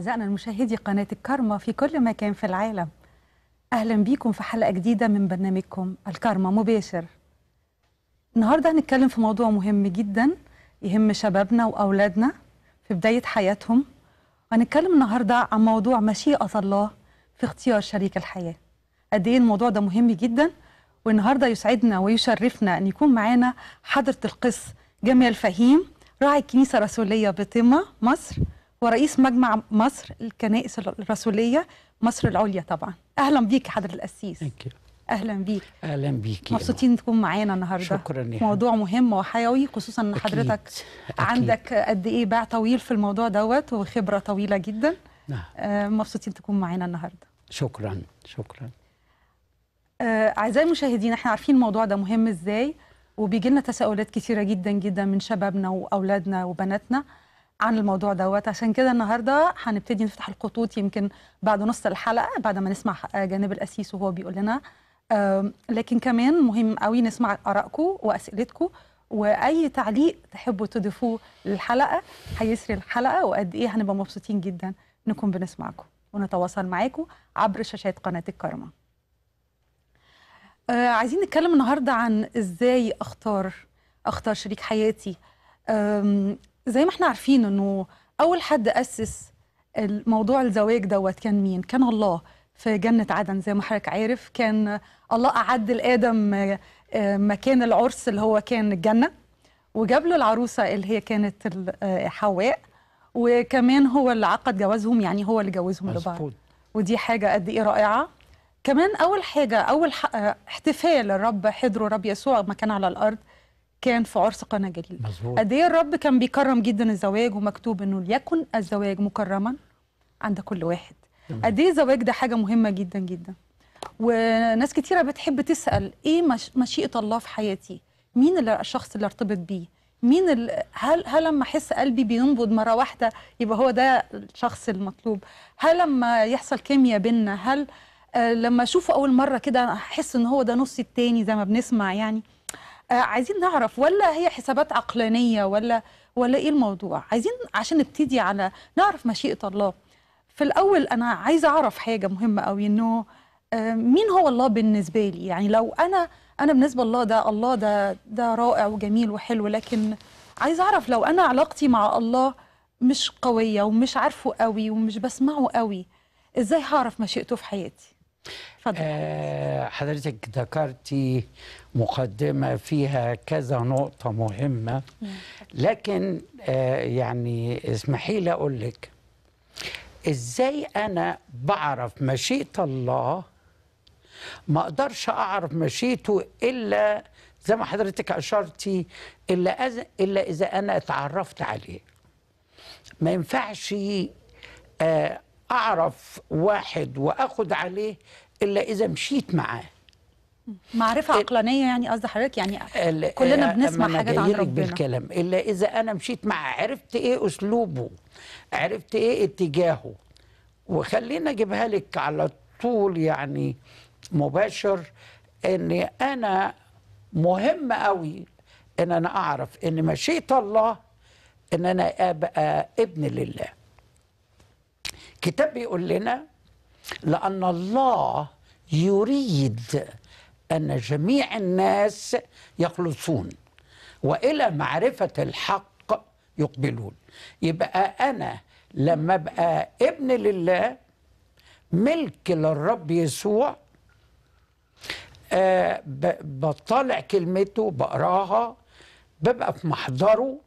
أعزائنا المشاهدي قناة الكارما في كل مكان في العالم أهلا بيكم في حلقة جديدة من برنامجكم الكارما مباشر النهاردة هنتكلم في موضوع مهم جدا يهم شبابنا وأولادنا في بداية حياتهم هنتكلم النهاردة عن موضوع مشيئة الله في اختيار شريك الحياة قد إيه الموضوع ده مهم جدا والنهاردة يسعدنا ويشرفنا أن يكون معانا حضرة القس جمال فهيم راعي الكنيسة الرسولية بطمة مصر ورئيس مجمع مصر الكنائس الرسولية مصر العليا طبعا أهلا بيك حضرة القسيس اهلا بيك اهلا بيك مبسوطين تكون معانا النهارده شكرا يا موضوع مهم وحيوي خصوصا ان حضرتك أكيد. عندك قد ايه باع طويل في الموضوع دوت وخبره طويله جدا نعم. آه، مبسوطين تكون معانا النهارده شكرا شكرا آه، اعزائي المشاهدين احنا عارفين الموضوع ده مهم ازاي وبيجي لنا تساؤلات كثيره جدا جدا من شبابنا واولادنا وبناتنا عن الموضوع دوت عشان كده النهارده هنبتدي نفتح الخطوط يمكن بعد نص الحلقه بعد ما نسمع جانب القسيس وهو بيقول لنا لكن كمان مهم قوي نسمع ارائكم واسئلتكم واي تعليق تحبوا تضيفوه للحلقه هيسري الحلقه وقد ايه هنبقى مبسوطين جدا نكون بنسمعكم ونتواصل معاكم عبر شاشات قناه الكرمه. آه عايزين نتكلم النهارده عن ازاي اختار اختار شريك حياتي زي ما احنا عارفين انه اول حد اسس الموضوع الزواج دوت كان مين كان الله في جنة عدن زي ما حضرتك عارف كان الله أعد لآدم آه، مكان العرس اللي هو كان الجنة وجاب له العروسة اللي هي كانت آه، حواء وكمان هو اللي عقد جوازهم يعني هو اللي جوزهم لبعض ودي حاجة قد إيه رائعة كمان أول حاجة أول آه، احتفال الرب حضره الرب يسوع ما كان على الأرض كان في عرس قنا جليل مظبوط قد ايه الرب كان بيكرم جدا الزواج ومكتوب انه ليكن الزواج مكرما عند كل واحد قد ايه الزواج ده حاجه مهمه جدا جدا وناس كتيره بتحب تسال ايه مش... مشيئه الله في حياتي مين اللي الشخص اللي ارتبط بيه مين ال... هل هل لما احس قلبي بينبض مره واحده يبقى هو ده الشخص المطلوب هل لما يحصل كيمياء بينا هل آه، لما اشوفه اول مره كده احس ان هو ده نص التاني زي ما بنسمع يعني آه، عايزين نعرف ولا هي حسابات عقلانيه ولا ولا ايه الموضوع عايزين عشان نبتدي على نعرف مشيئه الله في الاول انا عايزه اعرف حاجه مهمه قوي انه آه، مين هو الله بالنسبه لي يعني لو انا انا بالنسبه لله ده الله ده ده رائع وجميل وحلو لكن عايزه اعرف لو انا علاقتي مع الله مش قويه ومش عارفه قوي ومش بسمعه قوي ازاي هعرف مشيئته في حياتي فضل. آه، حضرتك ذكرتي مقدمة فيها كذا نقطة مهمة لكن آه، يعني اسمحي لي أقول لك إزاي أنا بعرف مشيئة الله ما أقدرش أعرف مشيئته إلا زي ما حضرتك أشرتي إلا, أز... إلا إذا أنا اتعرفت عليه ما ينفعش آه، اعرف واحد واخد عليه الا اذا مشيت معاه معرفة عقلانية يعني قصدي حضرتك يعني كلنا بنسمع حاجات عن ربنا بالكلام إلا إذا أنا مشيت معاه عرفت إيه أسلوبه عرفت إيه اتجاهه وخلينا أجيبها لك على طول يعني مباشر إن أنا مهم قوي إن أنا أعرف إن مشيئة الله إن أنا أبقى ابن لله الكتاب بيقول لنا لأن الله يريد أن جميع الناس يخلصون وإلى معرفة الحق يقبلون يبقى أنا لما أبقى ابن لله ملك للرب يسوع آه، بطلع كلمته بقراها ببقى في محضره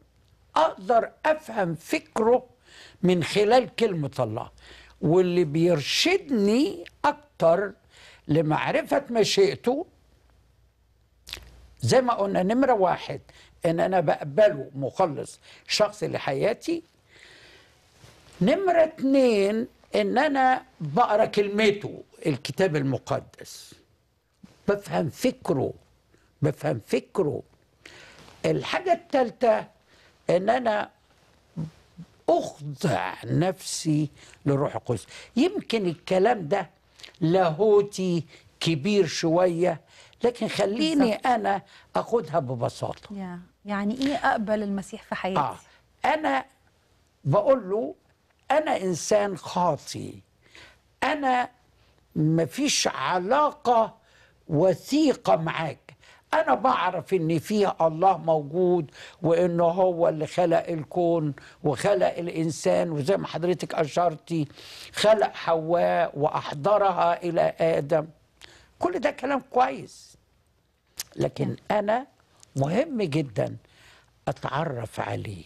أقدر أفهم فكره من خلال كلمة الله واللي بيرشدني أكتر لمعرفة مشيئته زي ما قلنا نمرة واحد إن أنا بقبله مخلص شخصي لحياتي نمرة اتنين إن أنا بقرأ كلمته الكتاب المقدس بفهم فكره بفهم فكره الحاجة التالتة إن أنا أخضع نفسي لروح القدس يمكن الكلام ده لاهوتي كبير شوية لكن خليني بالزبط. أنا أخدها ببساطة يعني إيه أقبل المسيح في حياتي؟ آه. أنا بقول له أنا إنسان خاطي أنا مفيش علاقة وثيقة معاك انا بعرف ان في الله موجود وان هو اللي خلق الكون وخلق الانسان وزي ما حضرتك اشرتي خلق حواء واحضرها الى ادم كل ده كلام كويس لكن نعم. انا مهم جدا اتعرف عليه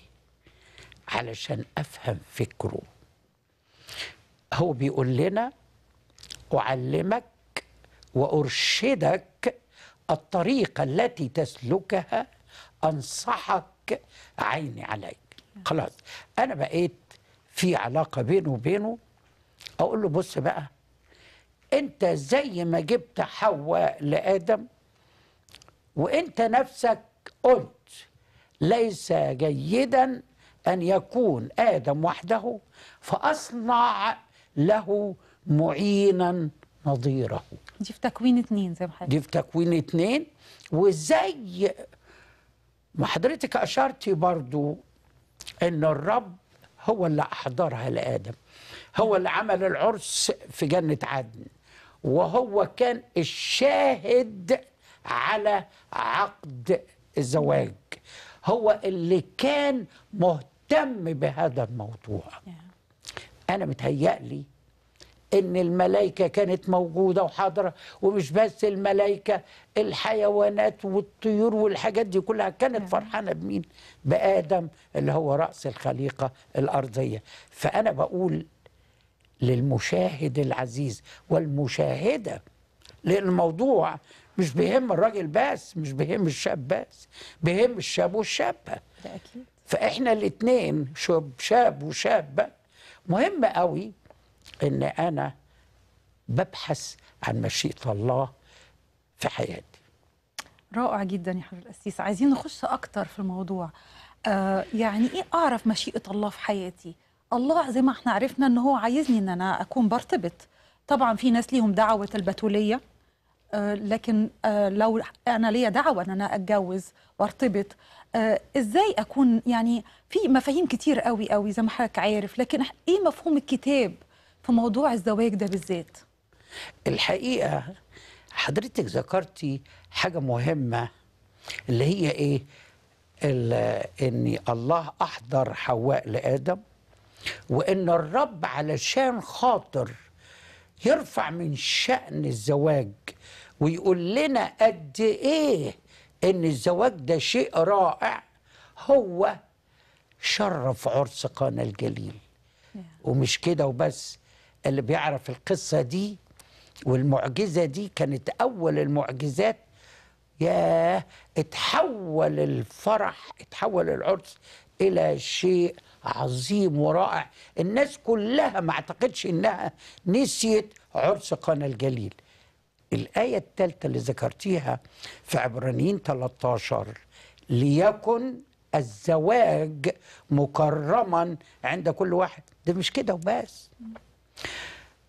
علشان افهم فكره هو بيقول لنا اعلمك وارشدك الطريقة التي تسلكها أنصحك عيني عليك خلاص أنا بقيت في علاقة بينه وبينه أقول له بص بقى أنت زي ما جبت حواء لآدم وأنت نفسك قلت ليس جيدا أن يكون آدم وحده فأصنع له معينا نظيره دي في تكوين اتنين زي ما حضرتك دي في تكوين اتنين وازاي ما حضرتك اشرتي برضو ان الرب هو اللي احضرها لادم هو اللي عمل العرس في جنه عدن وهو كان الشاهد على عقد الزواج هو اللي كان مهتم بهذا الموضوع انا متهيألي ان الملائكه كانت موجوده وحاضره ومش بس الملائكه الحيوانات والطيور والحاجات دي كلها كانت فرحانه بمين بادم اللي هو راس الخليقه الارضيه فانا بقول للمشاهد العزيز والمشاهده لان الموضوع مش بيهم الراجل بس مش بيهم الشاب بس بيهم الشاب والشابه اكيد فاحنا الاثنين شاب شاب وشابه مهم قوي ان انا ببحث عن مشيئه الله في حياتي رائع جدا يا حضرة القسيس عايزين نخش اكتر في الموضوع آه يعني ايه اعرف مشيئه الله في حياتي الله زي ما احنا عرفنا ان هو عايزني ان انا اكون برتبط طبعا في ناس ليهم دعوه البتوليه آه لكن آه لو انا ليا دعوه ان انا اتجوز وارتبط آه ازاي اكون يعني في مفاهيم كتير قوي قوي زي ما حضرتك عارف لكن ايه مفهوم الكتاب في موضوع الزواج ده بالذات الحقيقه حضرتك ذكرتي حاجه مهمه اللي هي ايه ان الله احضر حواء لادم وان الرب علشان خاطر يرفع من شأن الزواج ويقول لنا قد إيه إن الزواج ده شيء رائع هو شرف عرس قانا الجليل ومش كده وبس اللي بيعرف القصة دي والمعجزة دي كانت أول المعجزات ياه اتحول الفرح اتحول العرس إلى شيء عظيم ورائع الناس كلها ما اعتقدش انها نسيت عرس قنا الجليل الآية الثالثة اللي ذكرتيها في عبرانيين 13 ليكن الزواج مكرما عند كل واحد ده مش كده وبس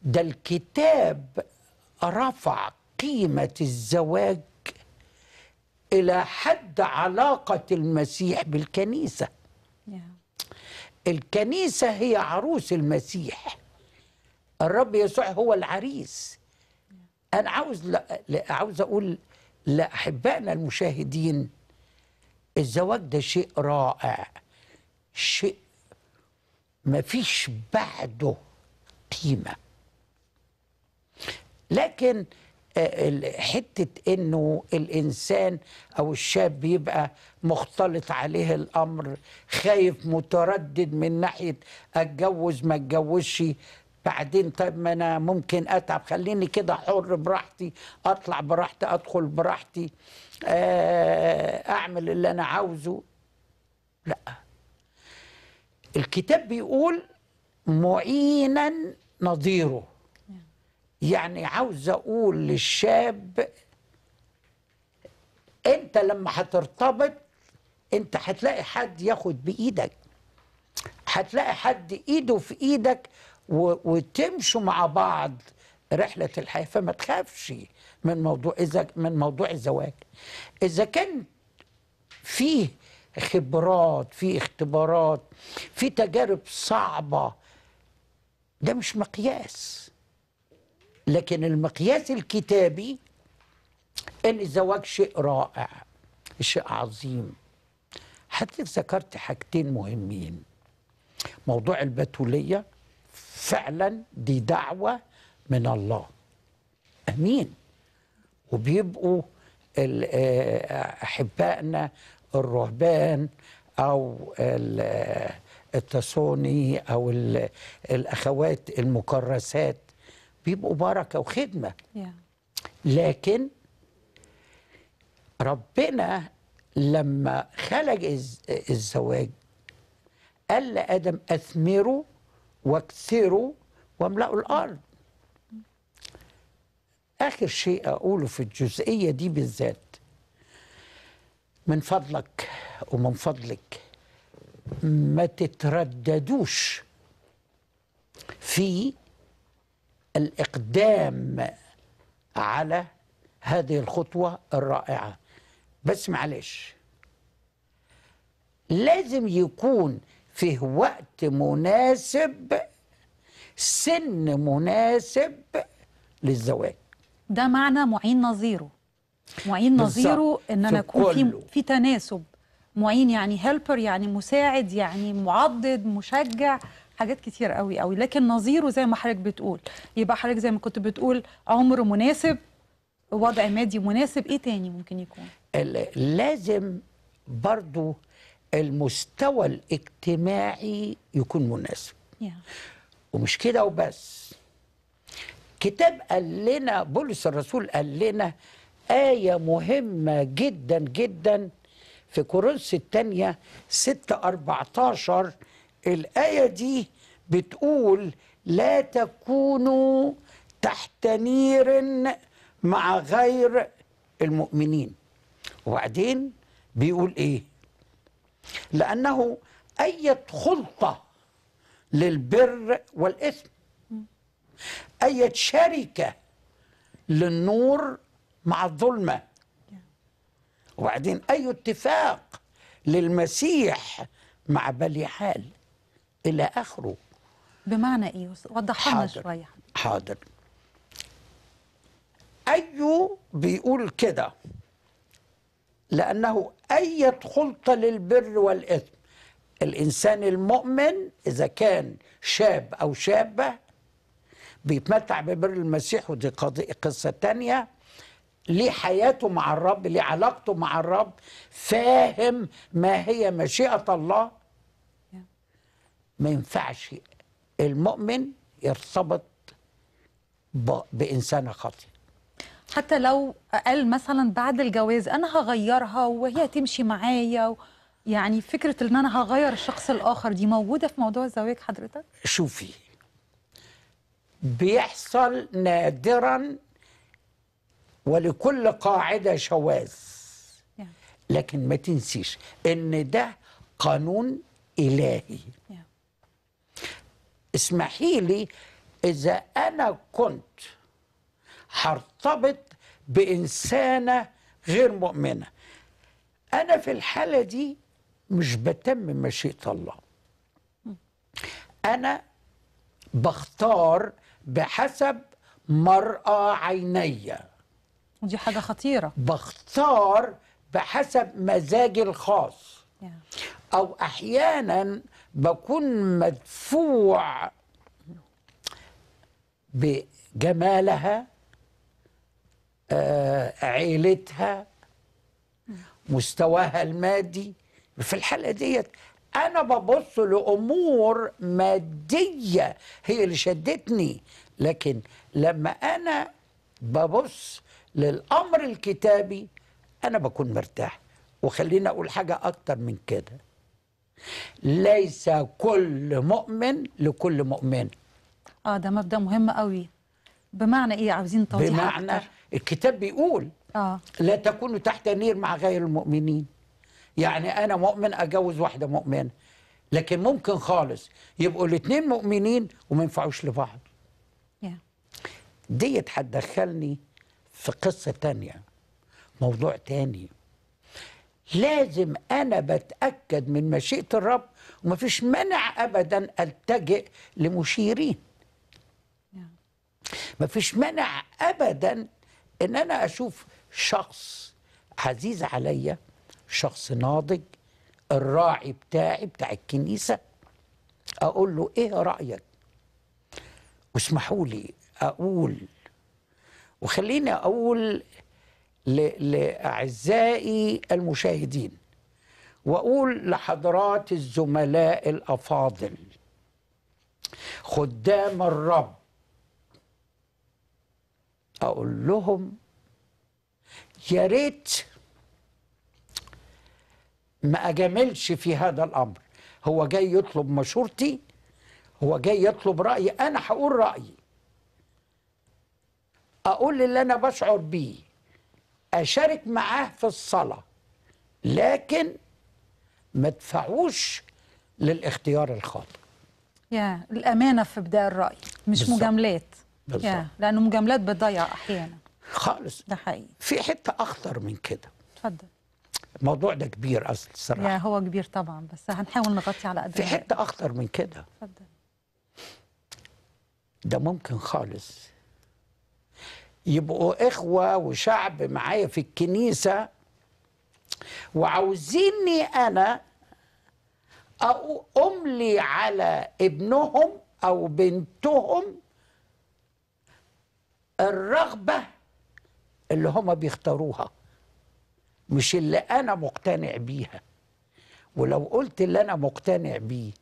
ده الكتاب رفع قيمة الزواج إلى حد علاقة المسيح بالكنيسة yeah. الكنيسة هي عروس المسيح الرب يسوع هو العريس yeah. أنا عاوز لا لا عاوز أقول لأحبائنا المشاهدين الزواج ده شيء رائع شيء ما فيش بعده قيمه لكن آه، حته انه الانسان او الشاب يبقى مختلط عليه الامر خايف متردد من ناحيه اتجوز ما اتجوزش بعدين طيب ما انا ممكن اتعب خليني كده حر براحتي اطلع براحتي ادخل براحتي آه، اعمل اللي انا عاوزه لا الكتاب بيقول معينا نظيره يعني عاوز اقول للشاب انت لما هترتبط انت هتلاقي حد ياخد بايدك هتلاقي حد ايده في ايدك وتمشوا مع بعض رحلة الحياة فما تخافش من موضوع إذا من موضوع الزواج إذا كان فيه خبرات فيه اختبارات فيه تجارب صعبة ده مش مقياس لكن المقياس الكتابي ان الزواج شيء رائع شيء عظيم حضرتك ذكرت حاجتين مهمين موضوع البتوليه فعلا دي دعوه من الله امين وبيبقوا آه، احبائنا الرهبان او التاسوني او الاخوات المكرسات بيبقوا بركه وخدمه لكن ربنا لما خلق الزواج قال لادم اثمروا واكثروا واملأوا الارض اخر شيء اقوله في الجزئيه دي بالذات من فضلك ومن فضلك ما تترددوش في الإقدام على هذه الخطوة الرائعة بس معلش لازم يكون فيه وقت مناسب سن مناسب للزواج ده معنى معين نظيره معين نظيره ان انا اكون في في تناسب معين يعني هيلبر يعني مساعد يعني معضد مشجع حاجات كتير قوي قوي لكن نظيره زي ما حضرتك بتقول يبقى حضرتك زي ما كنت بتقول عمر مناسب وضع مادي مناسب ايه تاني ممكن يكون لازم برضو المستوى الاجتماعي يكون مناسب yeah. ومش كده وبس كتاب قال لنا بولس الرسول قال لنا آية مهمة جدا جدا في كورنثوس الثانية 6 14 الآية دي بتقول لا تكونوا تحت نير مع غير المؤمنين وبعدين بيقول ايه لانه اي خلطه للبر والاثم اي شركه للنور مع الظلمه وبعدين أي اتفاق للمسيح مع بليحال إلى آخره بمعنى إيه وضح لنا شوية حاضر أي بيقول كده لأنه أي خلطة للبر والإثم الإنسان المؤمن إذا كان شاب أو شابة بيتمتع ببر المسيح ودي قصة تانية ليه حياته مع الرب ليه علاقته مع الرب فاهم ما هي مشيئة الله ما ينفعش المؤمن يرتبط بإنسان خاطئة حتى لو قال مثلا بعد الجواز أنا هغيرها وهي تمشي معايا و... يعني فكرة إن أنا هغير الشخص الآخر دي موجودة في موضوع الزواج حضرتك؟ شوفي بيحصل نادرا ولكل قاعدة شواذ لكن ما تنسيش ان ده قانون إلهي اسمحي لي إذا أنا كنت هرتبط بإنسانة غير مؤمنة أنا في الحالة دي مش بتم مشيئة الله أنا بختار بحسب مرأة عينيّ ودي حاجة خطيرة بختار بحسب مزاجي الخاص أو أحيانا بكون مدفوع بجمالها آه، عيلتها مستواها المادي في الحالة ديت أنا ببص لأمور مادية هي اللي شدتني لكن لما أنا ببص للأمر الكتابي أنا بكون مرتاح وخلينا أقول حاجة أكتر من كده ليس كل مؤمن لكل مؤمن اه ده مبدا مهم قوي بمعنى ايه عاوزين توضيح بمعنى أكتر. الكتاب بيقول آه. لا تكونوا تحت نير مع غير المؤمنين يعني انا مؤمن اجوز واحده مؤمنه لكن ممكن خالص يبقوا الاثنين مؤمنين وما ينفعوش لبعض yeah. ديت هتدخلني في قصة تانية موضوع تاني لازم أنا بتأكد من مشيئة الرب ومفيش منع أبدا ألتجئ لمشيرين مفيش منع أبدا إن أنا أشوف شخص عزيز عليا شخص ناضج الراعي بتاعي بتاع الكنيسة أقول له إيه رأيك واسمحوا لي أقول وخليني أقول لأعزائي المشاهدين وأقول لحضرات الزملاء الأفاضل خدام الرب أقول لهم يا ريت ما أجاملش في هذا الأمر هو جاي يطلب مشورتي هو جاي يطلب رأيي أنا هقول رأيي اقول اللي انا بشعر بيه اشارك معاه في الصلاه لكن ما تدفعوش للاختيار الخاطئ يا الامانه في ابداء الراي مش بالزبط. مجاملات بالظبط لانه مجاملات بتضيع احيانا خالص ده حقيقي في حته اخطر من كده اتفضل الموضوع ده كبير اصل الصراحه يا هو كبير طبعا بس هنحاول نغطي على قد في حته اخطر من كده اتفضل ده ممكن خالص يبقوا إخوة وشعب معايا في الكنيسة وعاوزيني أنا أملي على ابنهم أو بنتهم الرغبة اللي هما بيختاروها مش اللي أنا مقتنع بيها ولو قلت اللي أنا مقتنع بيه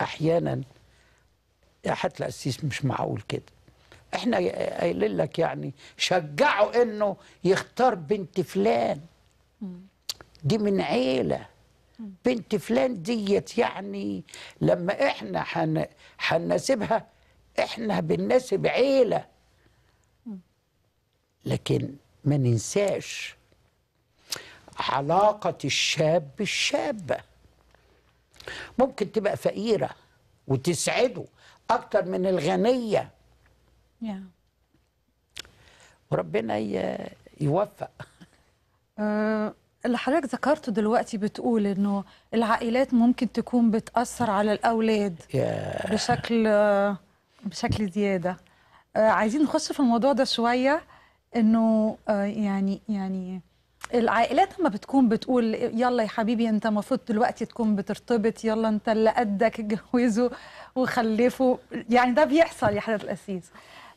أحيانا يا حتى الأسيس مش معقول كده احنا قايلين لك يعني شجعه انه يختار بنت فلان دي من عيله بنت فلان ديت يعني لما احنا هنناسبها احنا بنناسب عيله لكن ما ننساش علاقة الشاب بالشابة ممكن تبقى فقيرة وتسعده أكتر من الغنية yeah. وربنا يوفق آه، اللي حضرتك ذكرته دلوقتي بتقول انه العائلات ممكن تكون بتاثر على الاولاد yeah. بشكل آه، بشكل زياده آه، عايزين نخش في الموضوع ده شويه انه يعني يعني العائلات لما بتكون بتقول يلا يا حبيبي انت المفروض دلوقتي تكون بترتبط يلا انت اللي قدك اتجوزه وخلفه يعني ده بيحصل يا حضرة القسيس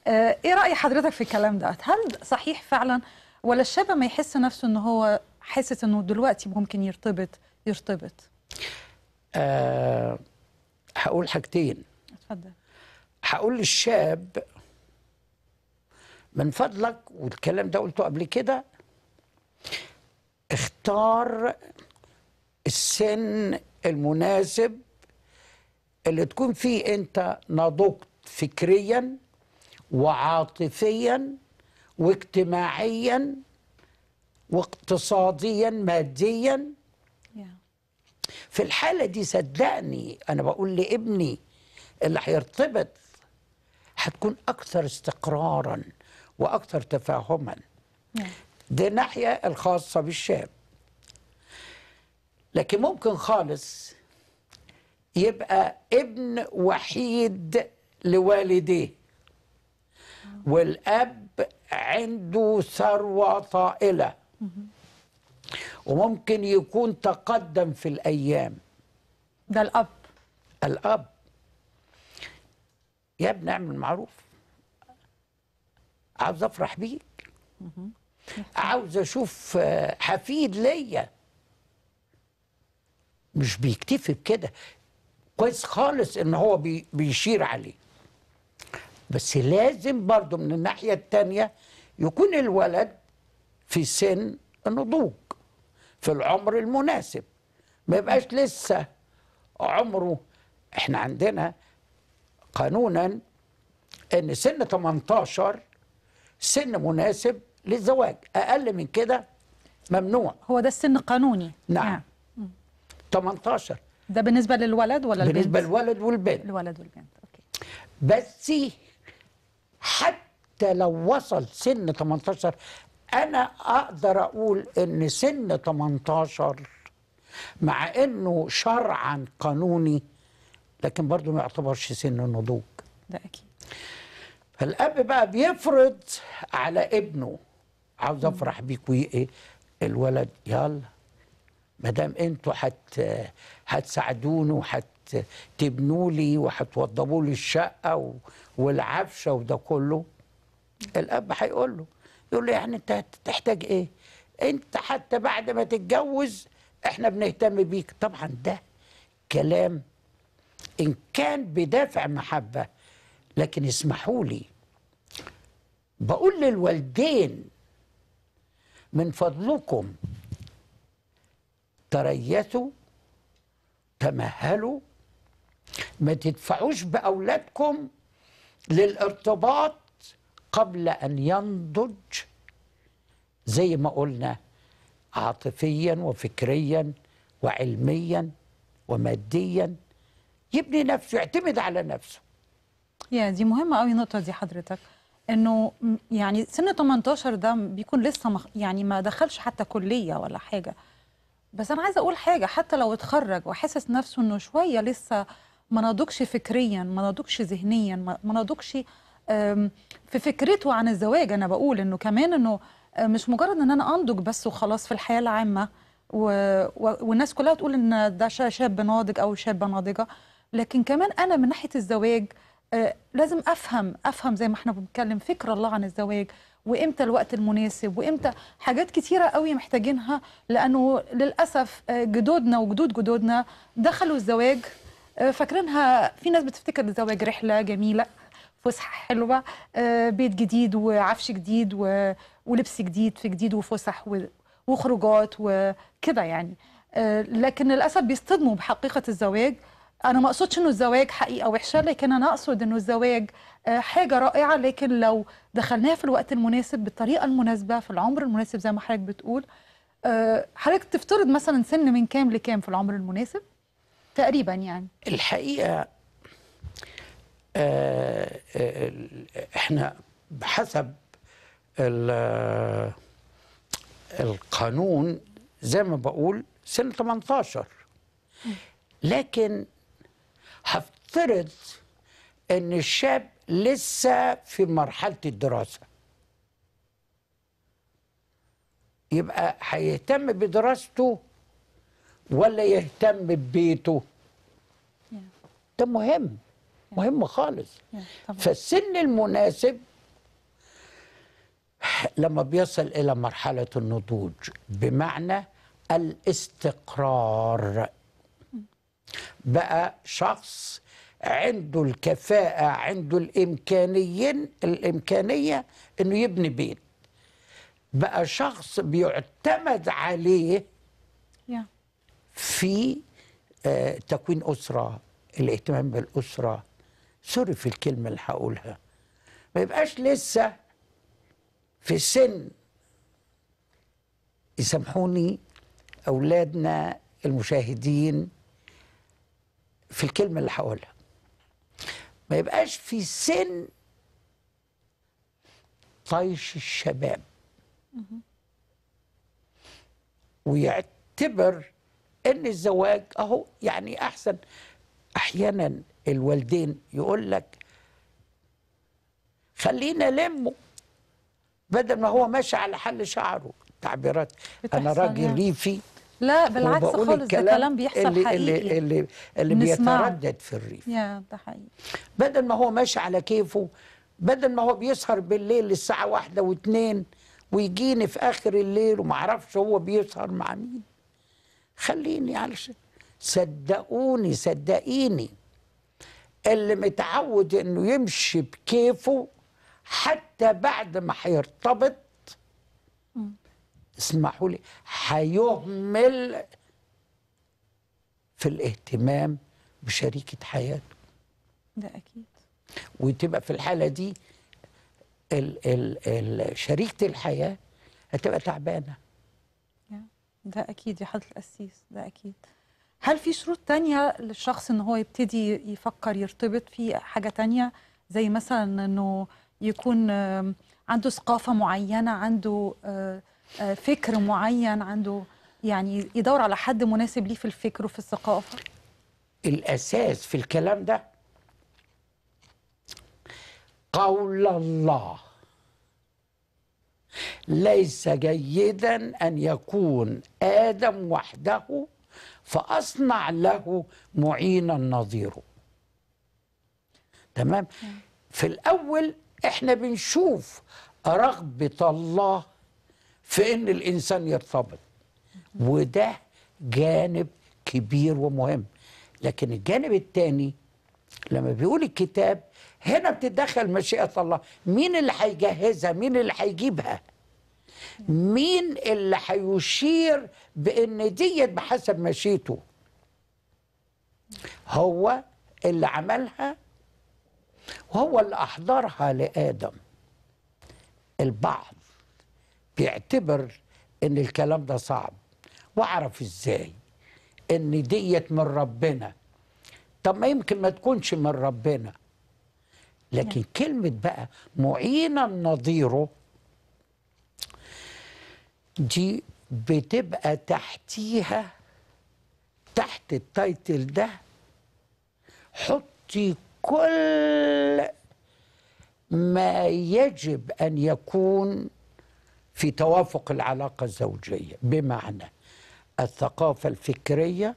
آه، ايه راي حضرتك في الكلام ده هل صحيح فعلا ولا الشاب ما يحس نفسه ان هو حاسس انه دلوقتي ممكن يرتبط يرتبط أه هقول حاجتين اتفضل هقول للشاب من فضلك والكلام ده قلته قبل كده اختار السن المناسب اللي تكون فيه انت نضجت فكريا وعاطفيا واجتماعيا واقتصاديا ماديا في الحالة دي صدقني أنا بقول لابني اللي هيرتبط هتكون أكثر استقرارا وأكثر تفاهما دي ناحية الخاصة بالشاب لكن ممكن خالص يبقى ابن وحيد لوالديه والاب عنده ثروه طائله وممكن يكون تقدم في الايام ده الاب الاب يا ابني اعمل معروف عاوز افرح بيك عاوز اشوف آه، حفيد ليا مش بيكتفي بكده كويس خالص ان هو بيشير عليه بس لازم برضه من الناحية التانية يكون الولد في سن النضوج في العمر المناسب ما يبقاش لسه عمره احنا عندنا قانونا ان سن 18 سن مناسب للزواج اقل من كده ممنوع هو ده السن القانوني نعم يعني. نعم. 18 ده بالنسبه للولد ولا بالنسبة البنت بالنسبه للولد والبنت الولد والبنت اوكي بس حتى لو وصل سن 18 انا اقدر اقول ان سن 18 مع انه شرعا قانوني لكن برضه ما يعتبرش سن نضوج ده اكيد فالاب بقى بيفرض على ابنه عاوز افرح بيك ايه الولد يلا ما دام انتوا هت هتساعدوني وهت هتبنوا لي وهتوضبوا لي الشقه والعفشه وده كله الاب هيقول له يقول له يعني انت هتحتاج ايه انت حتى بعد ما تتجوز احنا بنهتم بيك طبعا ده كلام ان كان بدافع محبه لكن اسمحوا لي بقول للوالدين من فضلكم تريثوا تمهلوا ما تدفعوش بأولادكم للارتباط قبل أن ينضج زي ما قلنا عاطفيا وفكريا وعلميا وماديا يبني نفسه يعتمد على نفسه يا دي مهمة قوي النقطة دي حضرتك انه يعني سن 18 ده بيكون لسه مخ يعني ما دخلش حتى كلية ولا حاجة بس انا عايزة اقول حاجة حتى لو اتخرج وحاسس نفسه انه شوية لسه ما ناضجش فكريا ما ناضجش ذهنيا ما ناضجش في فكرته عن الزواج انا بقول انه كمان انه آه، مش مجرد ان انا انضج بس وخلاص في الحياه العامه و... و... والناس كلها تقول ان ده شاب ناضج او شابه ناضجه لكن كمان انا من ناحيه الزواج آه، لازم افهم افهم زي ما احنا بنتكلم فكر الله عن الزواج وامتى الوقت المناسب وامتى حاجات كتيره قوي محتاجينها لانه للاسف آه، جدودنا وجدود جدودنا دخلوا الزواج أه، فاكرينها في ناس بتفتكر الزواج رحله جميله فسحه حلوه أه، بيت جديد وعفش جديد ولبس جديد في جديد وفسح وخروجات وكده يعني أه، لكن للاسف بيصطدموا بحقيقه الزواج انا ما اقصدش انه الزواج حقيقه وحشه لكن انا اقصد انه الزواج حاجه رائعه لكن لو دخلناها في الوقت المناسب بالطريقه المناسبه في العمر المناسب زي ما حضرتك بتقول حضرتك تفترض مثلا سن من كام لكام في العمر المناسب تقريبا يعني الحقيقه آه، آه، احنا بحسب آه، القانون زي ما بقول سن 18 لكن هفترض ان الشاب لسه في مرحله الدراسه يبقى هيهتم بدراسته ولا يهتم ببيته ده مهم مهم خالص فالسن المناسب لما بيصل إلى مرحلة النضوج بمعنى الاستقرار بقى شخص عنده الكفاءة عنده الإمكانيين الإمكانية إنه يبني بيت بقى شخص بيعتمد عليه yeah. في آه، تكوين أسرة الاهتمام بالأسرة سوري في الكلمة اللي هقولها ما يبقاش لسه في سن يسامحوني أولادنا المشاهدين في الكلمة اللي هقولها ما يبقاش في سن طيش الشباب ويعتبر ان الزواج اهو يعني احسن احيانا الوالدين يقول لك خلينا لمه بدل ما هو ماشي على حل شعره تعبيرات انا يعني. راجل ريفي لا بالعكس خالص ده كلام بيحصل اللي حقيقي اللي اللي, اللي بيتردد في الريف يا ده حقيقي بدل ما هو ماشي على كيفه بدل ما هو بيسهر بالليل الساعه واحدة واثنين ويجيني في اخر الليل ومعرفش هو بيسهر مع مين خليني علشان صدقوني صدقيني اللي متعود انه يمشي بكيفه حتى بعد ما هيرتبط اسمحوا لي هيهمل في الاهتمام بشريكة حياته ده أكيد وتبقى في الحالة دي ال ال ال شريكة الحياة هتبقى تعبانة ده اكيد يا حضره القسيس ده اكيد هل في شروط تانية للشخص ان هو يبتدي يفكر يرتبط في حاجه تانية زي مثلا انه يكون عنده ثقافه معينه عنده آه، آه، فكر معين عنده يعني يدور على حد مناسب ليه في الفكر وفي الثقافه الاساس في الكلام ده قول الله ليس جيدا أن يكون آدم وحده فأصنع له معينا نظيره تمام في الأول احنا بنشوف رغبة الله في ان الانسان يرتبط وده جانب كبير ومهم لكن الجانب الثاني لما بيقول الكتاب هنا بتتدخل مشيئة الله مين اللي هيجهزها مين اللي هيجيبها مين اللي هيشير بان ديت بحسب مشيئته هو اللي عملها وهو اللي احضرها لادم البعض بيعتبر ان الكلام ده صعب واعرف ازاي ان ديت من ربنا طب ما يمكن ما تكونش من ربنا لكن نعم. كلمة بقى معينا نظيره دي بتبقى تحتيها تحت التايتل ده حطي كل ما يجب أن يكون في توافق العلاقة الزوجية بمعنى الثقافة الفكرية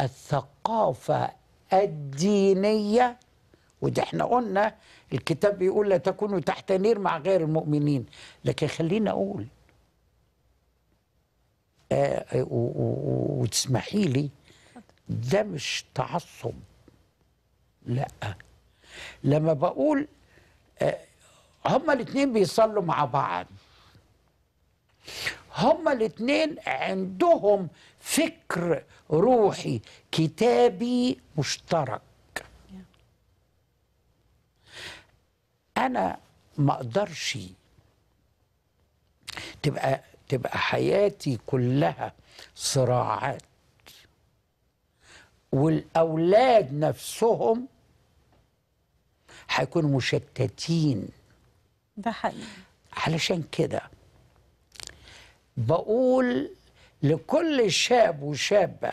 الثقافة الدينية وده احنا قلنا الكتاب بيقول لا تكونوا تحت نير مع غير المؤمنين لكن خليني أقول آه, آه، وتسمحي لي ده مش تعصب لا لما بقول آه هما الاثنين بيصلوا مع بعض هما الاثنين عندهم فكر روحي كتابي مشترك انا ما اقدرش تبقى تبقى حياتي كلها صراعات والاولاد نفسهم هيكونوا مشتتين ده حقيقي علشان كده بقول لكل شاب وشابة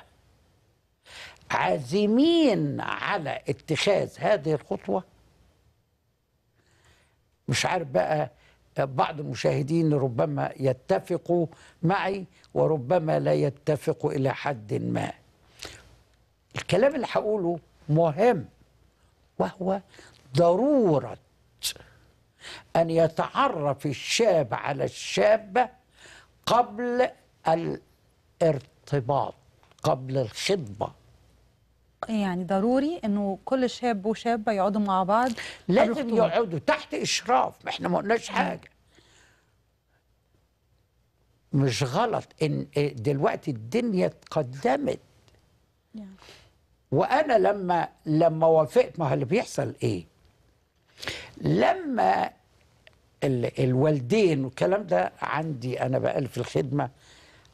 عازمين على اتخاذ هذه الخطوة مش عارف بقى بعض المشاهدين ربما يتفقوا معي وربما لا يتفقوا إلى حد ما الكلام اللي هقوله مهم وهو ضرورة أن يتعرف الشاب على الشابة قبل الارتباط قبل الخطبة يعني ضروري انه كل شاب وشابه يقعدوا مع بعض لازم يقعدوا تحت اشراف ما احنا ما قلناش أيوة. حاجه مش غلط ان دلوقتي الدنيا اتقدمت وانا لما لما وافقت ما هو اللي بيحصل ايه لما ال الوالدين والكلام ده عندي انا بقالي في الخدمه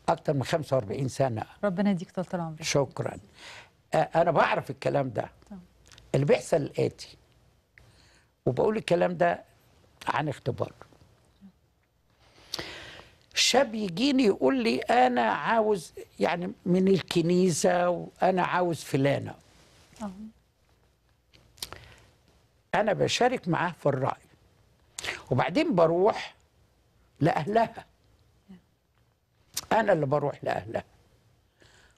اكتر من 45 سنه ربنا يديك طول العمر شكرا انا بعرف الكلام ده طبعا. اللي بيحصل الاتي وبقول الكلام ده عن اختبار شاب يجيني يقول لي انا عاوز يعني من الكنيسه وانا عاوز فلانه أوه. انا بشارك معاه في الراي وبعدين بروح لأهلها أنا اللي بروح لأهلها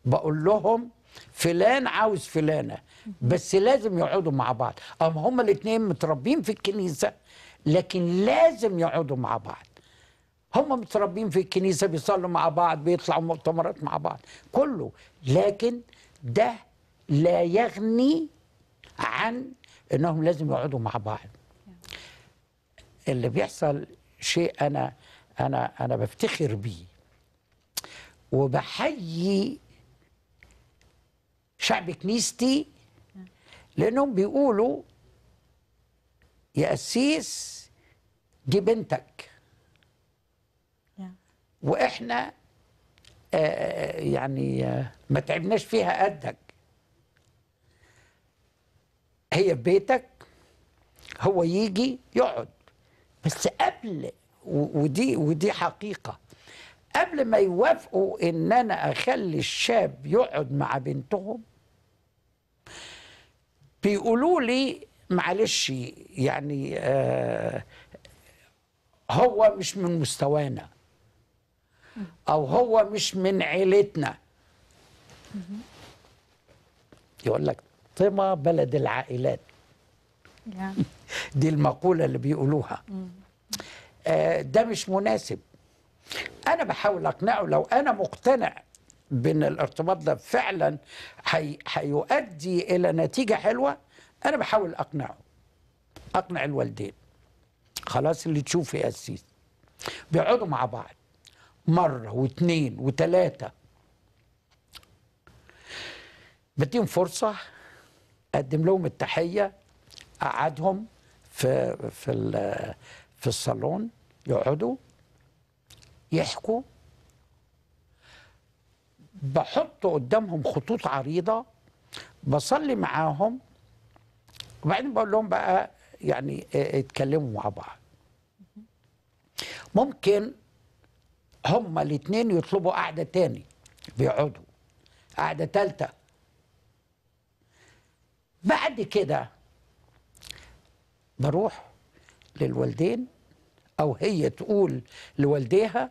بقول لهم فلان عاوز فلانة بس لازم يقعدوا مع بعض أو هما الاتنين متربين في الكنيسة لكن لازم يقعدوا مع بعض هما متربين في الكنيسة بيصلوا مع بعض بيطلعوا مؤتمرات مع بعض كله لكن ده لا يغني عن انهم لازم يقعدوا مع بعض اللي بيحصل شيء انا انا انا بفتخر بيه وبحيي شعب كنيستي لانهم بيقولوا يا قسيس دي بنتك واحنا آه، آه، يعني آه، ما تعبناش فيها قدك هي في بيتك هو يجي يقعد بس قبل ودي ودي حقيقه قبل ما يوافقوا ان انا اخلي الشاب يقعد مع بنتهم بيقولوا لي معلش يعني آه هو مش من مستوانا او هو مش من عيلتنا يقول لك طمى بلد العائلات دي المقولة اللي بيقولوها آه، ده مش مناسب أنا بحاول أقنعه لو أنا مقتنع بأن الارتباط ده فعلا هي هيؤدي إلى نتيجة حلوة أنا بحاول أقنعه أقنع الوالدين خلاص اللي تشوفه يا أسيس بيقعدوا مع بعض مرة واثنين وثلاثة بديهم فرصة أقدم لهم التحية أقعدهم في في في الصالون يقعدوا يحكوا بحط قدامهم خطوط عريضه بصلي معاهم وبعدين بقول لهم بقى يعني اتكلموا مع بعض ممكن هما الاثنين يطلبوا قعده تاني بيقعدوا قعده ثالثه بعد كده بروح للوالدين او هي تقول لوالديها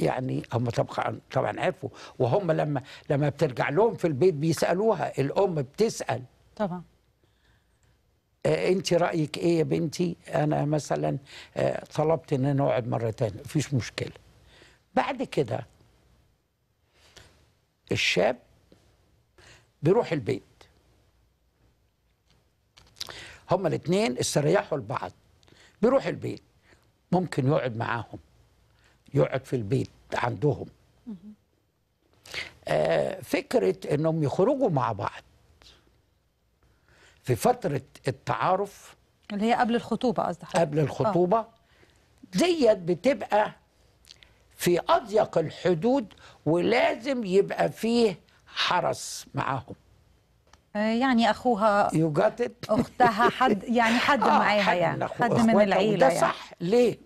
يعني هم طبعا طبعا عرفوا وهم لما لما بترجع لهم في البيت بيسالوها الام بتسال طبعا آه، انت رايك ايه يا بنتي انا مثلا آه، طلبت ان نقعد مره ثانيه مفيش مشكله بعد كده الشاب بيروح البيت هما الاثنين استريحوا لبعض بيروح البيت ممكن يقعد معاهم يقعد في البيت عندهم آه فكرة انهم يخرجوا مع بعض في فترة التعارف اللي هي قبل الخطوبة قصدي قبل الخطوبة آه. ديت بتبقى في أضيق الحدود ولازم يبقى فيه حرس معاهم آه، يعني اخوها يو اختها حد يعني حد آه معاها حد يعني حد من العيله ده يعني. صح يعني. ليه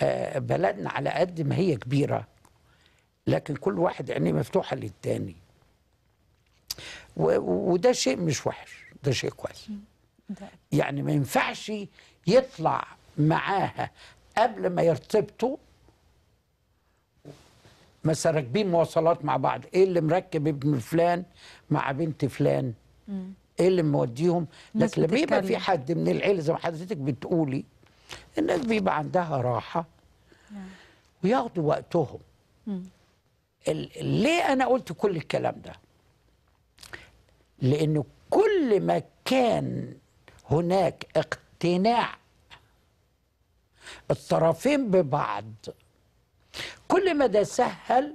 آه بلدنا على قد ما هي كبيره لكن كل واحد عينيه مفتوحه للتاني وده شيء مش وحش ده شيء كويس يعني ما ينفعش يطلع معاها قبل ما يرتبطوا مثلا راكبين مواصلات مع بعض ايه اللي مركب ابن فلان مع بنت فلان ايه اللي موديهم لكن لما يبقى في حد من العيله زي ما حضرتك بتقولي الناس بيبقى عندها راحه نعم. وياخدوا وقتهم ليه انا قلت كل الكلام ده لانه كل ما كان هناك اقتناع الطرفين ببعض كل ما ده سهل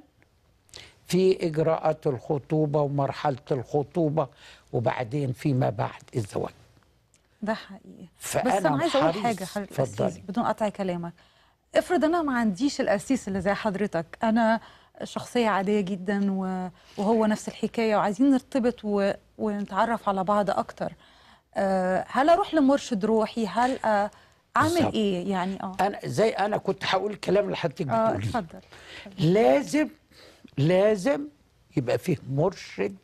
في إجراءات الخطوبة ومرحلة الخطوبة وبعدين فيما بعد الزواج ده حقيقي بس أنا عايز أقول حاجة حضرتك بدون قطع كلامك افرض أنا ما عنديش الأسيس اللي زي حضرتك أنا شخصية عادية جدا وهو نفس الحكاية وعايزين نرتبط ونتعرف على بعض أكتر آه، هل أروح لمرشد روحي هل أ... عامل ايه يعني اه انا زي انا كنت هقول الكلام اللي حضرتك بتقوليه اه اتفضل لازم لازم يبقى فيه مرشد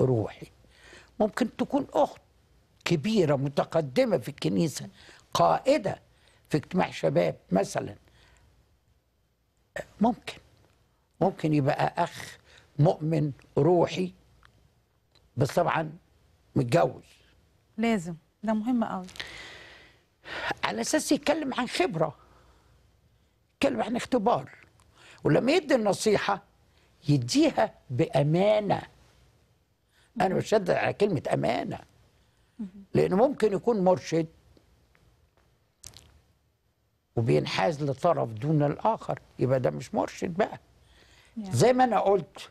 روحي ممكن تكون اخت كبيره متقدمه في الكنيسه قائده في اجتماع شباب مثلا ممكن ممكن يبقى اخ مؤمن روحي بس طبعا متجوز لازم ده مهم قوي على اساس يتكلم عن خبره يتكلم عن اختبار ولما يدي النصيحه يديها بامانه انا بشدد على كلمه امانه لانه ممكن يكون مرشد وبينحاز لطرف دون الاخر يبقى ده مش مرشد بقى زي ما انا قلت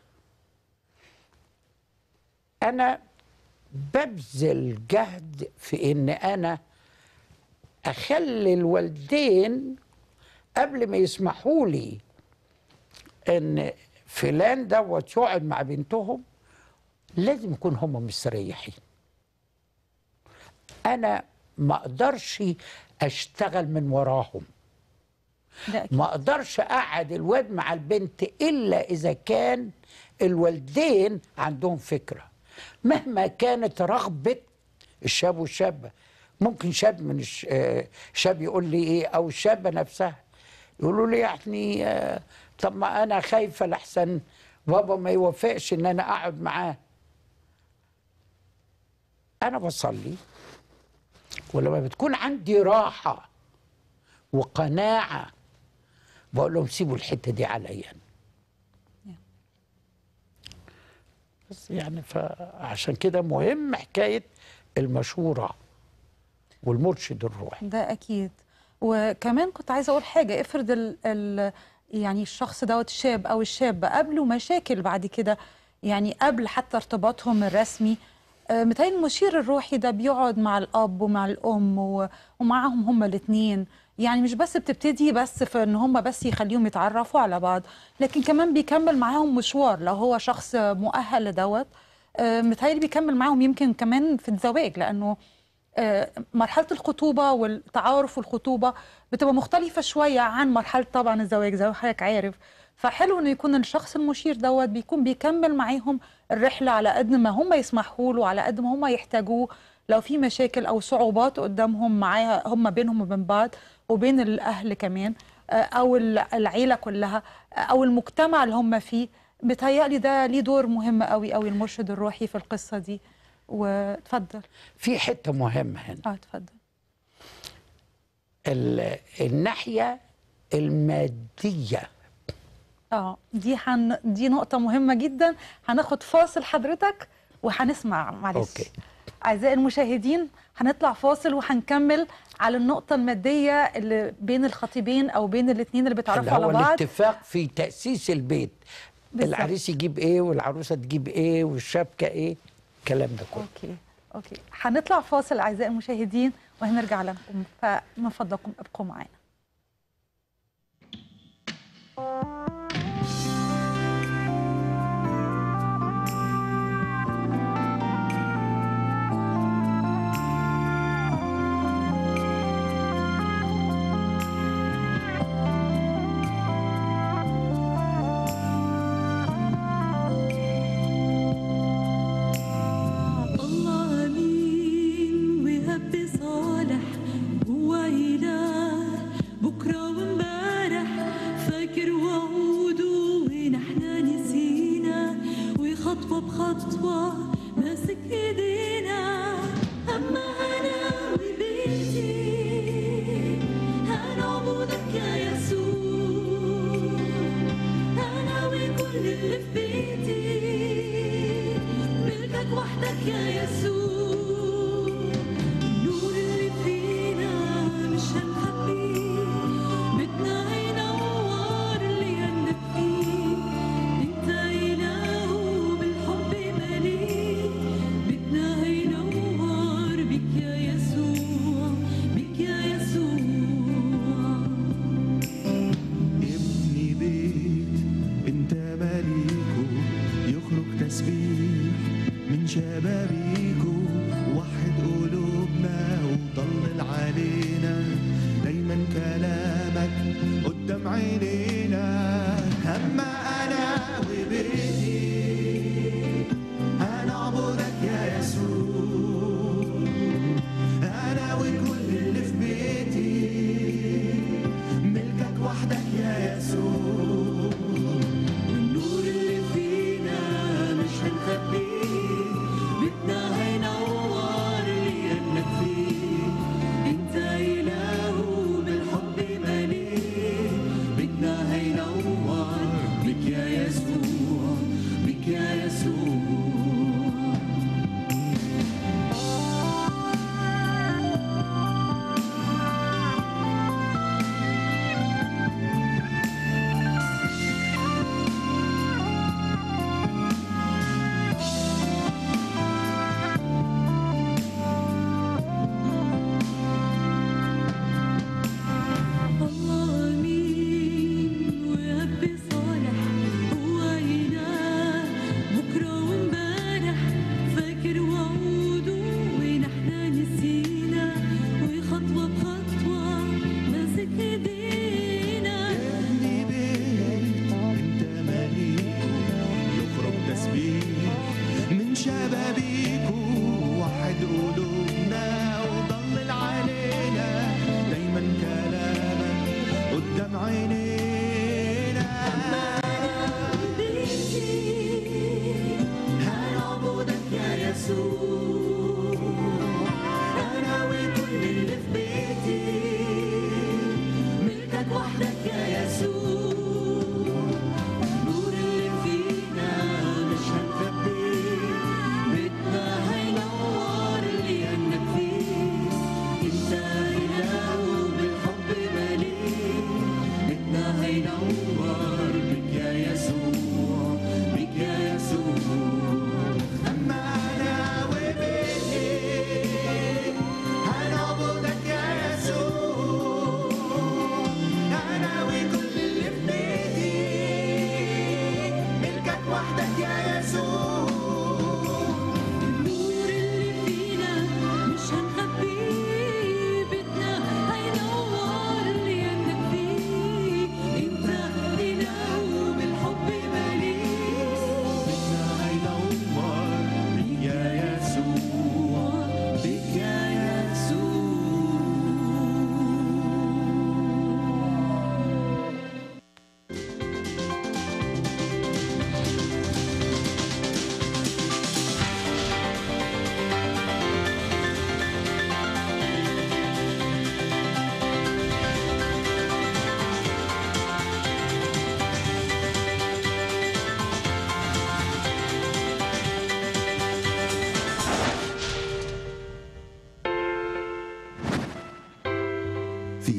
انا ببذل جهد في ان انا اخلي الوالدين قبل ما يسمحوا لي ان فلان دوت يقعد مع بنتهم لازم يكون هم مستريحين انا ما اقدرش اشتغل من وراهم ما اقدرش اقعد الواد مع البنت الا اذا كان الوالدين عندهم فكره مهما كانت رغبه الشاب والشابه ممكن شاب من الش... آه، شاب يقول لي ايه او الشابه نفسها يقولوا لي يعني آه، طب ما انا خايفه لحسن بابا ما يوافقش ان انا اقعد معاه انا بصلي ولما بتكون عندي راحه وقناعه بقول لهم سيبوا الحته دي عليا بس يعني فعشان كده مهم حكايه المشوره والمرشد الروحي ده اكيد وكمان كنت عايزه اقول حاجه افرض ال ال يعني الشخص دوت الشاب او الشابه قابله مشاكل بعد كده يعني قبل حتى ارتباطهم الرسمي آه، متهيألي المشير الروحي ده بيقعد مع الاب ومع الام ومعاهم هما الاثنين يعني مش بس بتبتدي بس في ان هم بس يخليهم يتعرفوا على بعض لكن كمان بيكمل معاهم مشوار لو هو شخص مؤهل لدوت آه، متهيألي بيكمل معاهم يمكن كمان في الزواج لانه مرحله الخطوبه والتعارف والخطوبه بتبقى مختلفه شويه عن مرحله طبعا الزواج زي ما حضرتك عارف فحلو انه يكون الشخص المشير دوت بيكون بيكمل معاهم الرحله على قد ما هم يسمحوا له على قد ما هم يحتاجوه لو في مشاكل او صعوبات قدامهم معاها هم بينهم وبين بعض وبين الاهل كمان آه، او العيله كلها آه، او المجتمع اللي هم فيه بيتهيألي ده ليه دور مهم قوي قوي المرشد الروحي في القصه دي وتفضل في حته مهمه هنا اه تفضل الناحيه الماديه اه دي حن... دي نقطه مهمه جدا هناخد فاصل حضرتك وهنسمع معلش اوكي اعزائي المشاهدين هنطلع فاصل وهنكمل على النقطه الماديه اللي بين الخطيبين او بين الاثنين اللي بيتعرفوا على بعض الاتفاق في تاسيس البيت بالزبط. العريس يجيب ايه والعروسه تجيب ايه والشبكه ايه الكلام ده كله اوكي اوكي هنطلع فاصل اعزائي المشاهدين وهنرجع لكم فمن فضلكم ابقوا معانا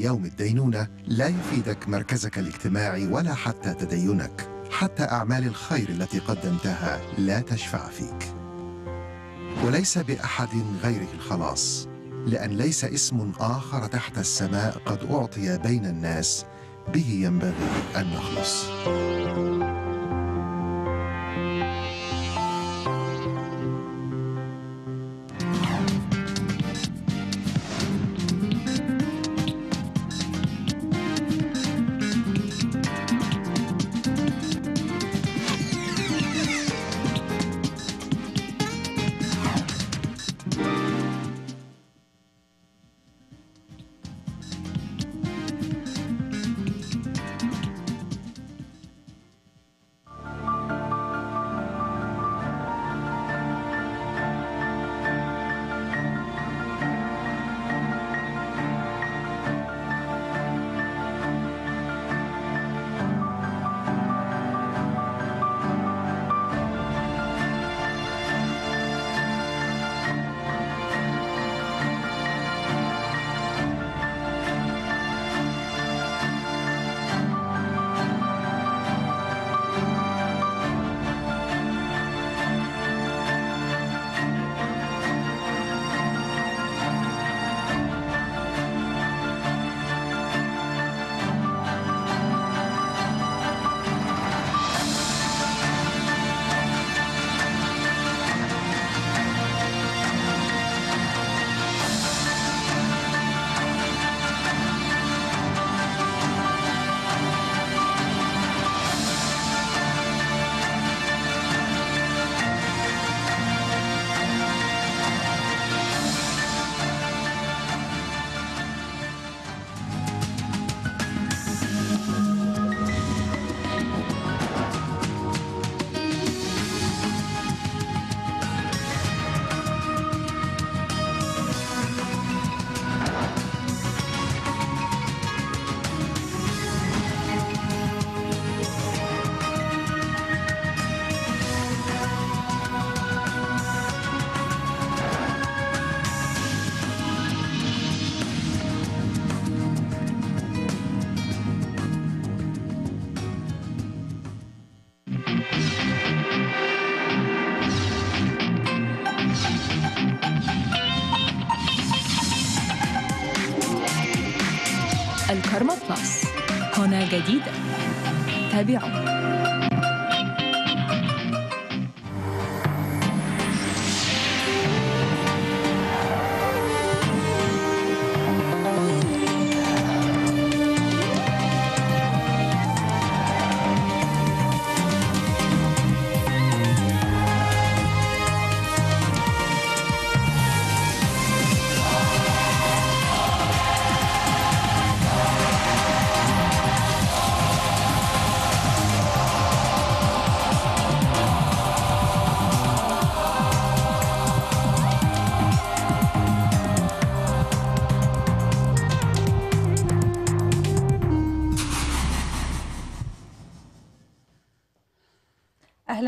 يوم الدينونة لا يفيدك مركزك الاجتماعي ولا حتى تدينك حتى أعمال الخير التي قدمتها لا تشفع فيك وليس بأحد غيره الخلاص لأن ليس اسم آخر تحت السماء قد أعطي بين الناس به ينبغي أن نخلص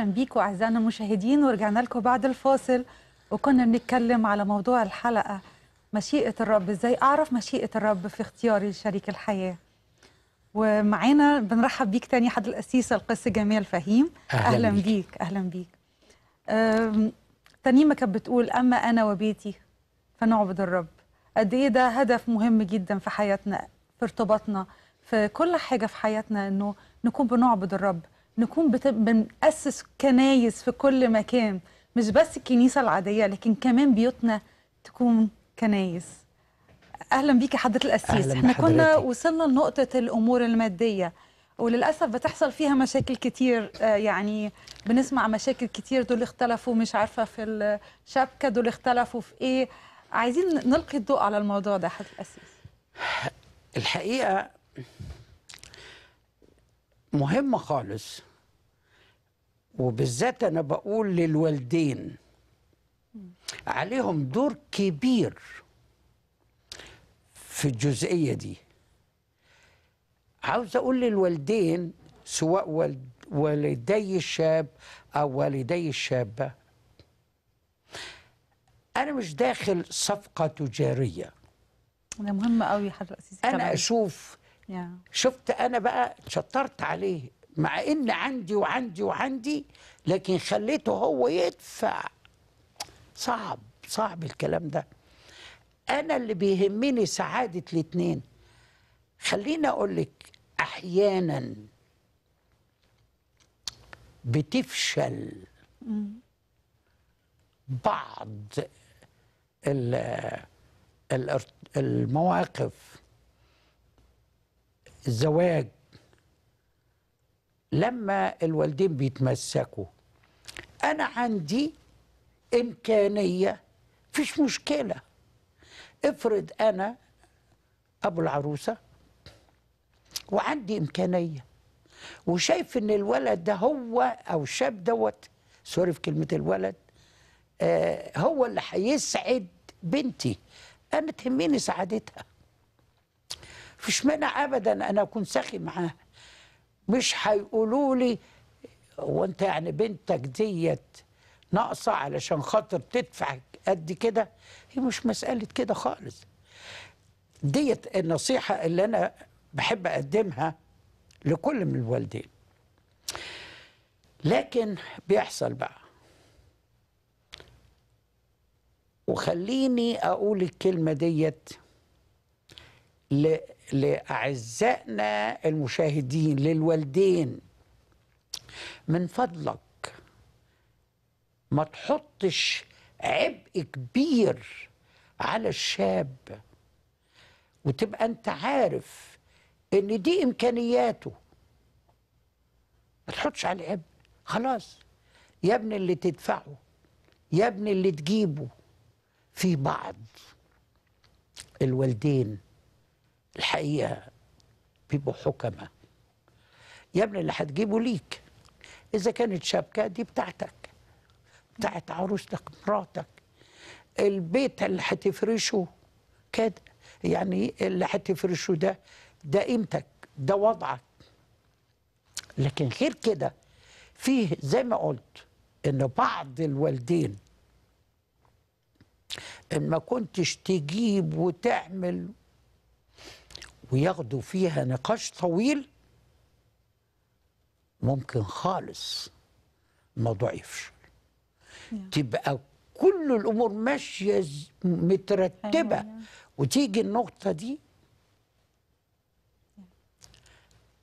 اهلا بيكم اعزائنا المشاهدين ورجعنا لكم بعد الفاصل وكنا بنتكلم على موضوع الحلقه مشيئه الرب ازاي اعرف مشيئه الرب في اختياري لشريك الحياه ومعانا بنرحب بيك تاني حد الأسيس القس جمال فهيم اهلا, أهلا بيك. بيك اهلا بيك تنيمه كانت بتقول اما انا وبيتي فنعبد الرب قد ايه ده هدف مهم جدا في حياتنا في ارتباطنا في كل حاجه في حياتنا انه نكون بنعبد الرب نكون بنأسس كنايس في كل مكان مش بس الكنيسة العادية لكن كمان بيوتنا تكون كنايس أهلا بيك حضرة الأسيس احنا كنا وصلنا لنقطة الأمور المادية وللأسف بتحصل فيها مشاكل كتير آه، يعني بنسمع مشاكل كتير دول اختلفوا مش عارفة في الشبكة دول اختلفوا في إيه عايزين نلقي الضوء على الموضوع ده حضرة الأسيس الحقيقة مهمة خالص وبالذات أنا بقول للوالدين عليهم دور كبير في الجزئية دي عاوز أقول للوالدين سواء والدي الشاب أو والدي الشابة أنا مش داخل صفقة تجارية ده مهم قوي حضرتك أنا أشوف yeah. شفت أنا بقى شطرت عليه مع ان عندي وعندي وعندي لكن خليته هو يدفع صعب صعب الكلام ده انا اللي بيهمني سعاده الاتنين خليني اقول لك احيانا بتفشل بعض المواقف الزواج لما الوالدين بيتمسكوا انا عندي امكانيه مفيش مشكله افرض انا ابو العروسه وعندي امكانيه وشايف ان الولد ده هو او الشاب دوت سوري في كلمه الولد آه هو اللي هيسعد بنتي انا تهمني سعادتها مفيش مانع ابدا انا اكون سخي معاها مش هيقولوا لي هو انت يعني بنتك ديت ناقصه علشان خاطر تدفع قد كده هي مش مساله كده خالص ديت النصيحه اللي انا بحب اقدمها لكل من الوالدين لكن بيحصل بقى وخليني اقول الكلمه ديت لأعزائنا المشاهدين للوالدين من فضلك ما تحطش عبء كبير على الشاب وتبقى انت عارف ان دي امكانياته ما تحطش على عبء خلاص يا ابن اللي تدفعه يا ابن اللي تجيبه في بعض الوالدين الحقيقه بيبقوا حكماء يا ابني اللي هتجيبه ليك اذا كانت شبكه دي بتاعتك بتاعت عروستك مراتك البيت اللي هتفرشه كده يعني اللي هتفرشه ده ده قيمتك ده وضعك لكن غير كده فيه زي ما قلت ان بعض الوالدين ان ما كنتش تجيب وتعمل وياخدوا فيها نقاش طويل ممكن خالص الموضوع يفشل تبقى كل الامور ماشيه مترتبه أيوة، أيوة. وتيجي النقطه دي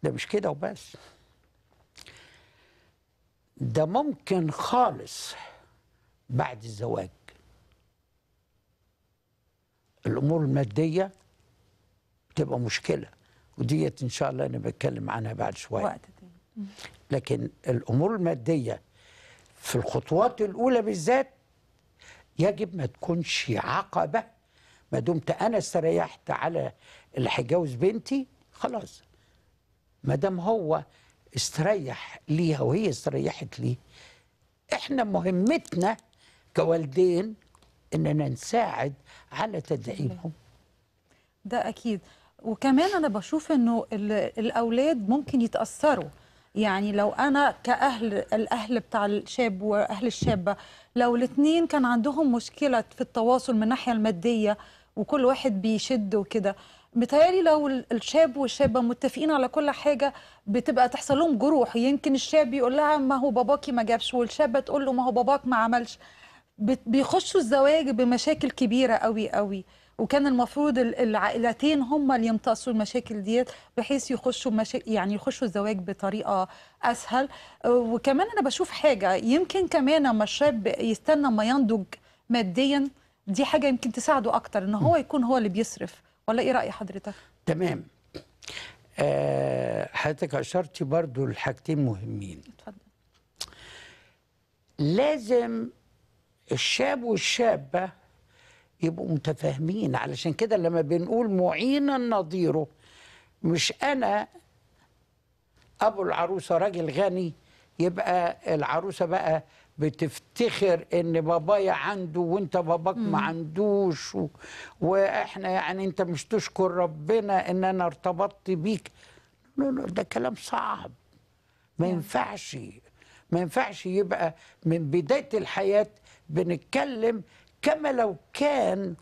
ده مش كده وبس ده ممكن خالص بعد الزواج الامور الماديه تبقى مشكله وديت ان شاء الله انا بتكلم عنها بعد شويه لكن الامور الماديه في الخطوات الاولى بالذات يجب ما تكونش عقبه ما دمت انا استريحت على اللي هيجوز بنتي خلاص ما دام هو استريح ليها وهي استريحت ليه احنا مهمتنا كوالدين اننا نساعد على تدعيمهم ده اكيد وكمان انا بشوف انه الاولاد ممكن يتاثروا يعني لو انا كاهل الاهل بتاع الشاب واهل الشابه لو الاثنين كان عندهم مشكله في التواصل من الناحيه الماديه وكل واحد بيشد وكده متهيألي لو الشاب والشابة متفقين على كل حاجة بتبقى تحصل لهم جروح يمكن الشاب يقول لها ما هو باباكي ما جابش والشابة تقول له ما هو باباك ما عملش بيخشوا الزواج بمشاكل كبيرة قوي قوي وكان المفروض العائلتين هم اللي يمتصوا المشاكل ديت بحيث يخشوا مشا... يعني يخشوا الزواج بطريقه اسهل وكمان انا بشوف حاجه يمكن كمان اما الشاب يستنى ما ينضج ماديا دي حاجه يمكن تساعده اكتر ان هو يكون هو اللي بيصرف ولا ايه راي حضرتك تمام أه حضرتك اشرتي برضو لحاجتين مهمين اتفضل لازم الشاب والشابه يبقوا متفاهمين علشان كده لما بنقول معينا نظيره مش انا ابو العروسه راجل غني يبقى العروسه بقى بتفتخر ان بابايا عنده وانت باباك ما عندوش و... واحنا يعني انت مش تشكر ربنا ان انا ارتبطت بيك ده كلام صعب ما نعم. ينفعش ما ينفعش يبقى من بدايه الحياه بنتكلم كما لو كان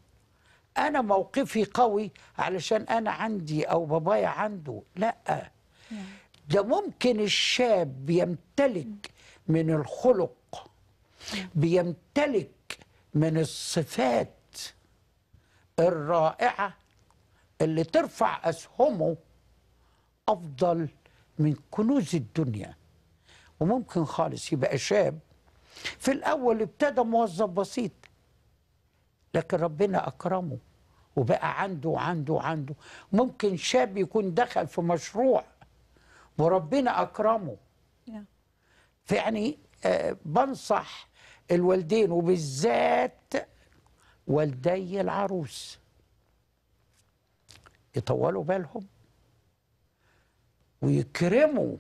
أنا موقفي قوي علشان أنا عندي أو بابايا عنده لأ نعم. ده ممكن الشاب يمتلك من الخلق نعم. بيمتلك من الصفات الرائعة اللي ترفع أسهمه أفضل من كنوز الدنيا وممكن خالص يبقى شاب في الأول ابتدى موظف بسيط لكن ربنا أكرمه وبقى عنده وعنده وعنده ممكن شاب يكون دخل في مشروع وربنا أكرمه فيعني آه، بنصح الوالدين وبالذات والدي العروس يطولوا بالهم ويكرموا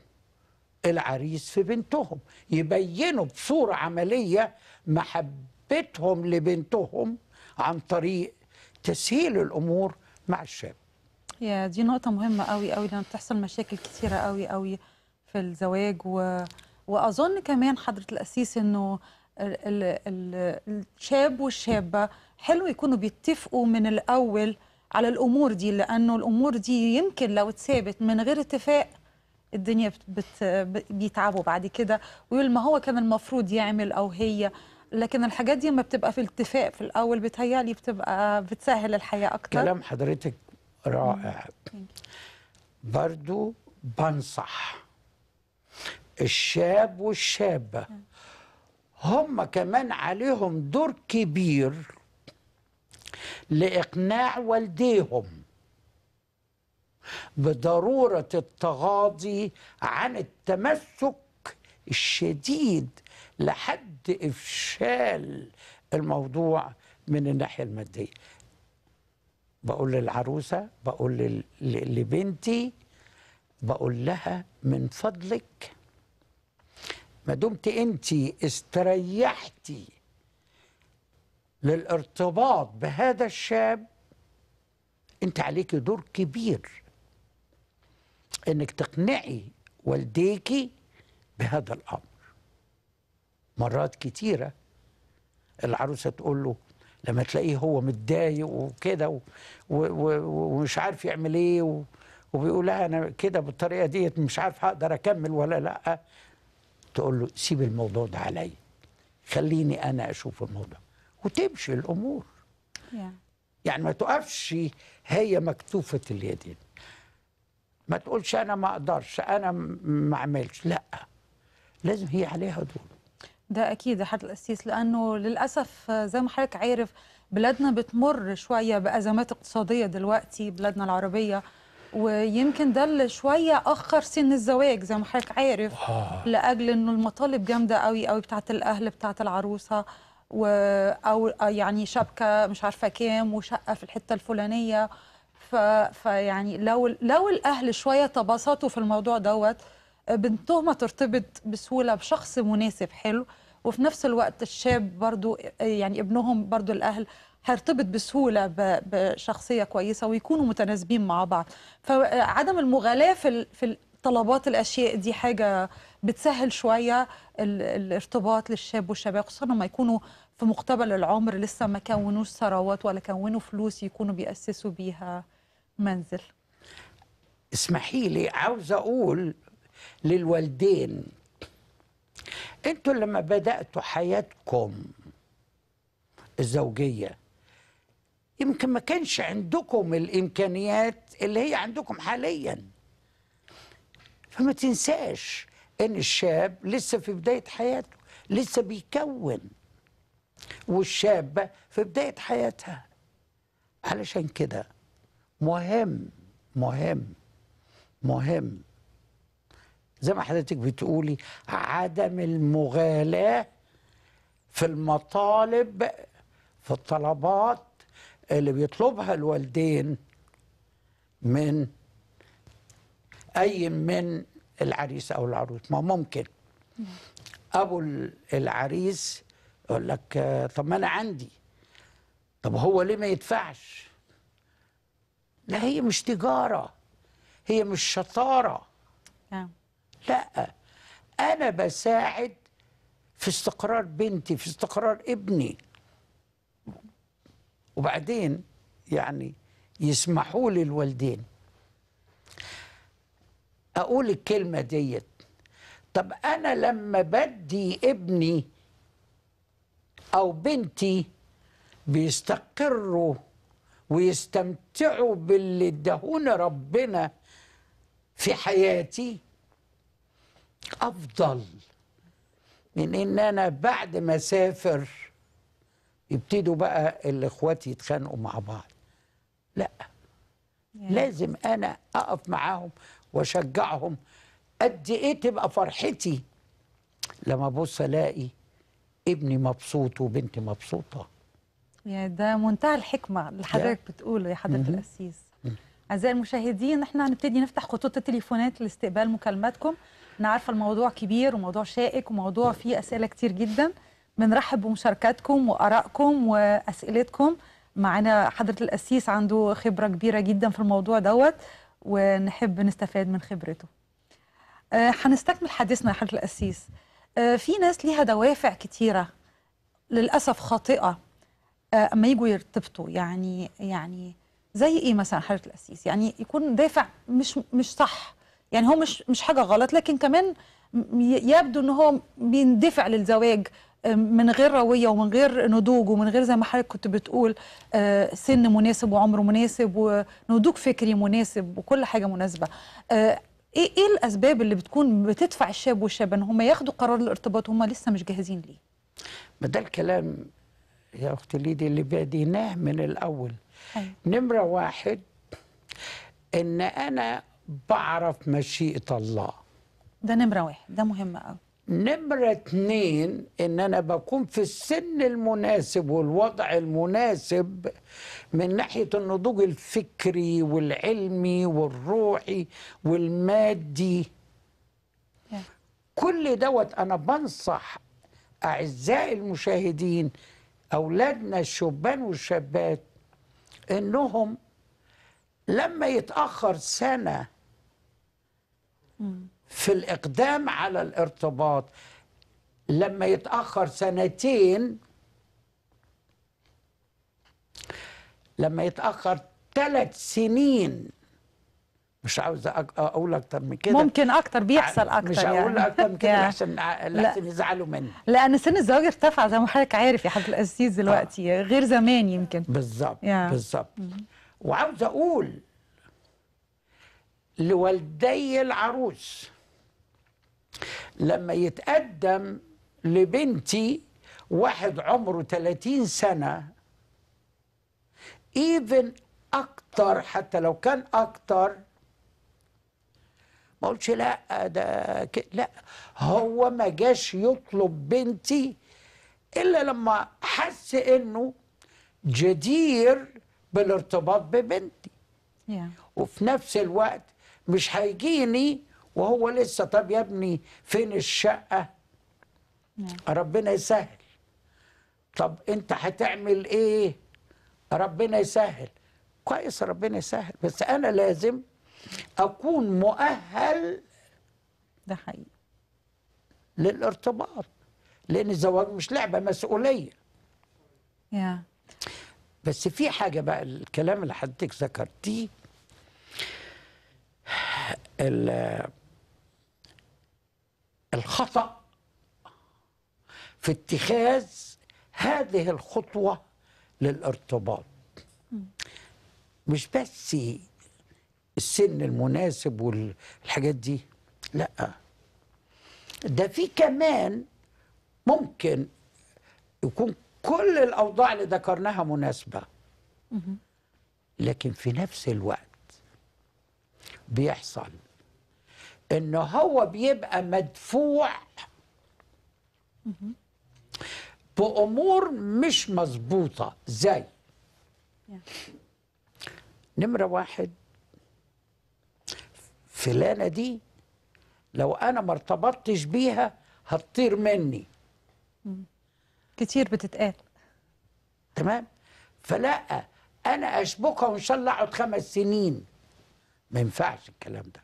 العريس في بنتهم يبينوا بصورة عملية محبتهم لبنتهم عن طريق تسهيل الامور مع الشاب يا دي نقطه مهمه قوي قوي لان بتحصل مشاكل كثيره قوي قوي في الزواج و... واظن كمان حضره الاسيس انه ال... ال... الشاب والشابه حلو يكونوا بيتفقوا من الاول على الامور دي لانه الامور دي يمكن لو اتثابت من غير اتفاق الدنيا بت... بيتعبوا بعد كده ويقول ما هو كان المفروض يعمل او هي لكن الحاجات دي لما بتبقى في التفاق في الاول بتهيالي بتبقى بتسهل الحياه اكتر كلام حضرتك رائع برضو بنصح الشاب والشابه هم كمان عليهم دور كبير لاقناع والديهم بضروره التغاضي عن التمسك الشديد لحد إفشال الموضوع من الناحية المادية بقول للعروسة بقول لبنتي بقول لها من فضلك ما دمت انت استريحتي للارتباط بهذا الشاب انت عليك دور كبير انك تقنعي والديكي بهذا الامر مرات كتيرة العروسة تقول له لما تلاقيه هو متضايق وكده ومش عارف يعمل ايه وبيقول لها انا كده بالطريقه ديت مش عارف هقدر اكمل ولا لا تقول له سيب الموضوع ده عليا خليني انا اشوف الموضوع وتمشي الامور yeah. يعني ما تقفش هي مكتوفه اليدين ما تقولش انا ما اقدرش انا ما اعملش لا لازم هي عليها دور ده اكيد يا الاسيس القسيس لانه للاسف زي ما حضرتك عارف بلادنا بتمر شويه بازمات اقتصاديه دلوقتي بلادنا العربيه ويمكن ده اللي شويه اخر سن الزواج زي ما حضرتك عارف آه. لاجل انه المطالب جامده قوي قوي بتاعه الاهل بتاعه العروسه و او يعني شبكه مش عارفه كام وشقه في الحته الفلانيه ف... فيعني لو لو الاهل شويه تبسطوا في الموضوع دوت بنتهمه ترتبط بسهوله بشخص مناسب حلو وفي نفس الوقت الشاب برضو يعني ابنهم برضو الاهل هيرتبط بسهوله بشخصيه كويسه ويكونوا متناسبين مع بعض فعدم المغالاه في في طلبات الاشياء دي حاجه بتسهل شويه الارتباط للشاب والشباب خصوصا لما يكونوا في مقتبل العمر لسه ما كونوش ثروات ولا كونوا فلوس يكونوا بيأسسوا بيها منزل اسمحي لي عاوز اقول للوالدين انتوا لما بدأتوا حياتكم الزوجية يمكن ما كانش عندكم الإمكانيات اللي هي عندكم حاليا فما تنساش ان الشاب لسه في بداية حياته لسه بيكون والشابة في بداية حياتها علشان كده مهم مهم مهم زي ما حضرتك بتقولي عدم المغالاة في المطالب في الطلبات اللي بيطلبها الوالدين من أي من العريس أو العروس ما ممكن أبو العريس يقول لك طب ما أنا عندي طب هو ليه ما يدفعش لا هي مش تجارة هي مش شطارة نعم. لا أنا بساعد في استقرار بنتي في استقرار ابني وبعدين يعني يسمحوا لي الوالدين أقول الكلمة ديت طب أنا لما بدي ابني أو بنتي بيستقروا ويستمتعوا باللي ادهونا ربنا في حياتي افضل من ان انا بعد ما اسافر يبتدوا بقى الاخوات يتخانقوا مع بعض لا يعني. لازم انا اقف معاهم واشجعهم قد ايه تبقى فرحتي لما ابص الاقي ابني مبسوط وبنتي مبسوطه يعني ده منتهى الحكمه اللي حضرتك بتقوله يا حضره القسيس اعزائي المشاهدين احنا هنبتدي نفتح خطوط التليفونات لاستقبال مكالماتكم انا عارفه الموضوع كبير وموضوع شائك وموضوع فيه اسئله كتير جدا بنرحب بمشاركاتكم وارائكم واسئلتكم معانا حضره القسيس عنده خبره كبيره جدا في الموضوع دوت ونحب نستفاد من خبرته آه، هنستكمل حديثنا يا حضره القسيس آه، في ناس ليها دوافع كتيره للاسف خاطئه آه، اما يجوا يرتبطوا يعني يعني زي ايه مثلا حضره القسيس يعني يكون دافع مش مش صح يعني هو مش مش حاجه غلط لكن كمان يبدو ان هو بيندفع للزواج من غير رويه ومن غير نضوج ومن غير زي ما حضرتك كنت بتقول آه، سن مناسب وعمر مناسب ونضوج فكري مناسب وكل حاجه مناسبه آه، ايه ايه الاسباب اللي بتكون بتدفع الشاب والشابه ان هم ياخدوا قرار الارتباط وهم لسه مش جاهزين ليه ما ده الكلام يا اختي ليدي اللي بديناه من الاول أيوة. نمره واحد ان انا بعرف مشيئة الله ده نمرة واحد ده مهم قوي نمرة اتنين ان انا بكون في السن المناسب والوضع المناسب من ناحية النضوج الفكري والعلمي والروحي والمادي كل دوت انا بنصح اعزائي المشاهدين اولادنا الشبان والشابات انهم لما يتاخر سنه في الإقدام على الارتباط لما يتأخر سنتين لما يتأخر ثلاث سنين مش عاوز اقول اكتر من كده ممكن اكتر بيحصل اكتر مش يعني. هقول يعني. اكتر من كده عشان لازم يزعلوا مني لان سن الزواج ارتفع زي ما حضرتك عارف يا حاج العزيز دلوقتي آه. غير زمان يمكن بالظبط بالظبط وعاوز اقول لوالدي العروس لما يتقدم لبنتي واحد عمره 30 سنة ايفن اكتر حتى لو كان اكتر ما قلتش لا ده لا هو ما جاش يطلب بنتي الا لما حس انه جدير بالارتباط ببنتي yeah. وفي نفس الوقت مش هيجيني وهو لسه طب يا ابني فين الشقة نعم. ربنا يسهل طب انت هتعمل ايه ربنا يسهل كويس ربنا يسهل بس انا لازم اكون مؤهل ده حقيقي للارتباط لان الزواج مش لعبه مسؤوليه yeah. بس في حاجه بقى الكلام اللي حضرتك ذكرتيه الخطأ في اتخاذ هذه الخطوة للارتباط مش بس السن المناسب والحاجات دي لا ده في كمان ممكن يكون كل الأوضاع اللي ذكرناها مناسبة لكن في نفس الوقت بيحصل انه هو بيبقى مدفوع بامور مش مظبوطه زي نمره واحد فلانه دي لو انا ما ارتبطتش بيها هتطير مني كتير بتتقال تمام فلا انا اشبكها وان شاء الله اقعد خمس سنين ما ينفعش الكلام ده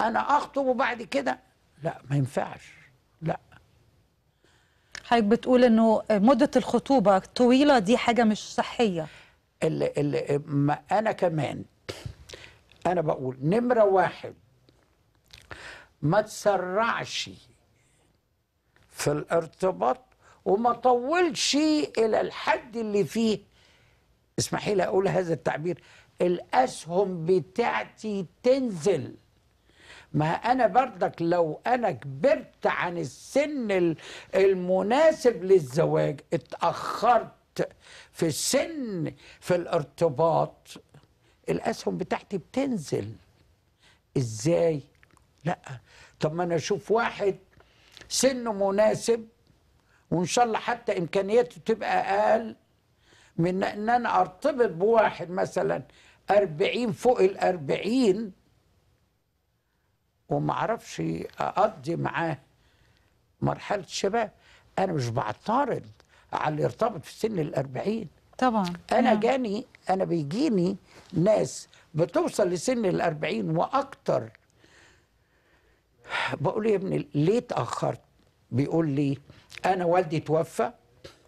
انا اخطب وبعد كده لا ما ينفعش لا حضرتك بتقول انه مده الخطوبه طويله دي حاجه مش صحيه اللي اللي ما انا كمان انا بقول نمره واحد ما تسرعش في الارتباط وما طولش الى الحد اللي فيه اسمحي لي اقول هذا التعبير الاسهم بتاعتي تنزل ما انا بردك لو انا كبرت عن السن المناسب للزواج اتاخرت في السن في الارتباط الاسهم بتاعتي بتنزل ازاي لا طب ما انا اشوف واحد سنه مناسب وان شاء الله حتى امكانياته تبقى اقل من ان انا ارتبط بواحد مثلا أربعين فوق الأربعين وما اعرفش اقضي معاه مرحله الشباب انا مش بعترض على اللي ارتبط في سن الأربعين طبعا انا نعم. جاني انا بيجيني ناس بتوصل لسن الأربعين واكتر بقول يا ابني ليه اتاخرت بيقول لي انا والدي توفى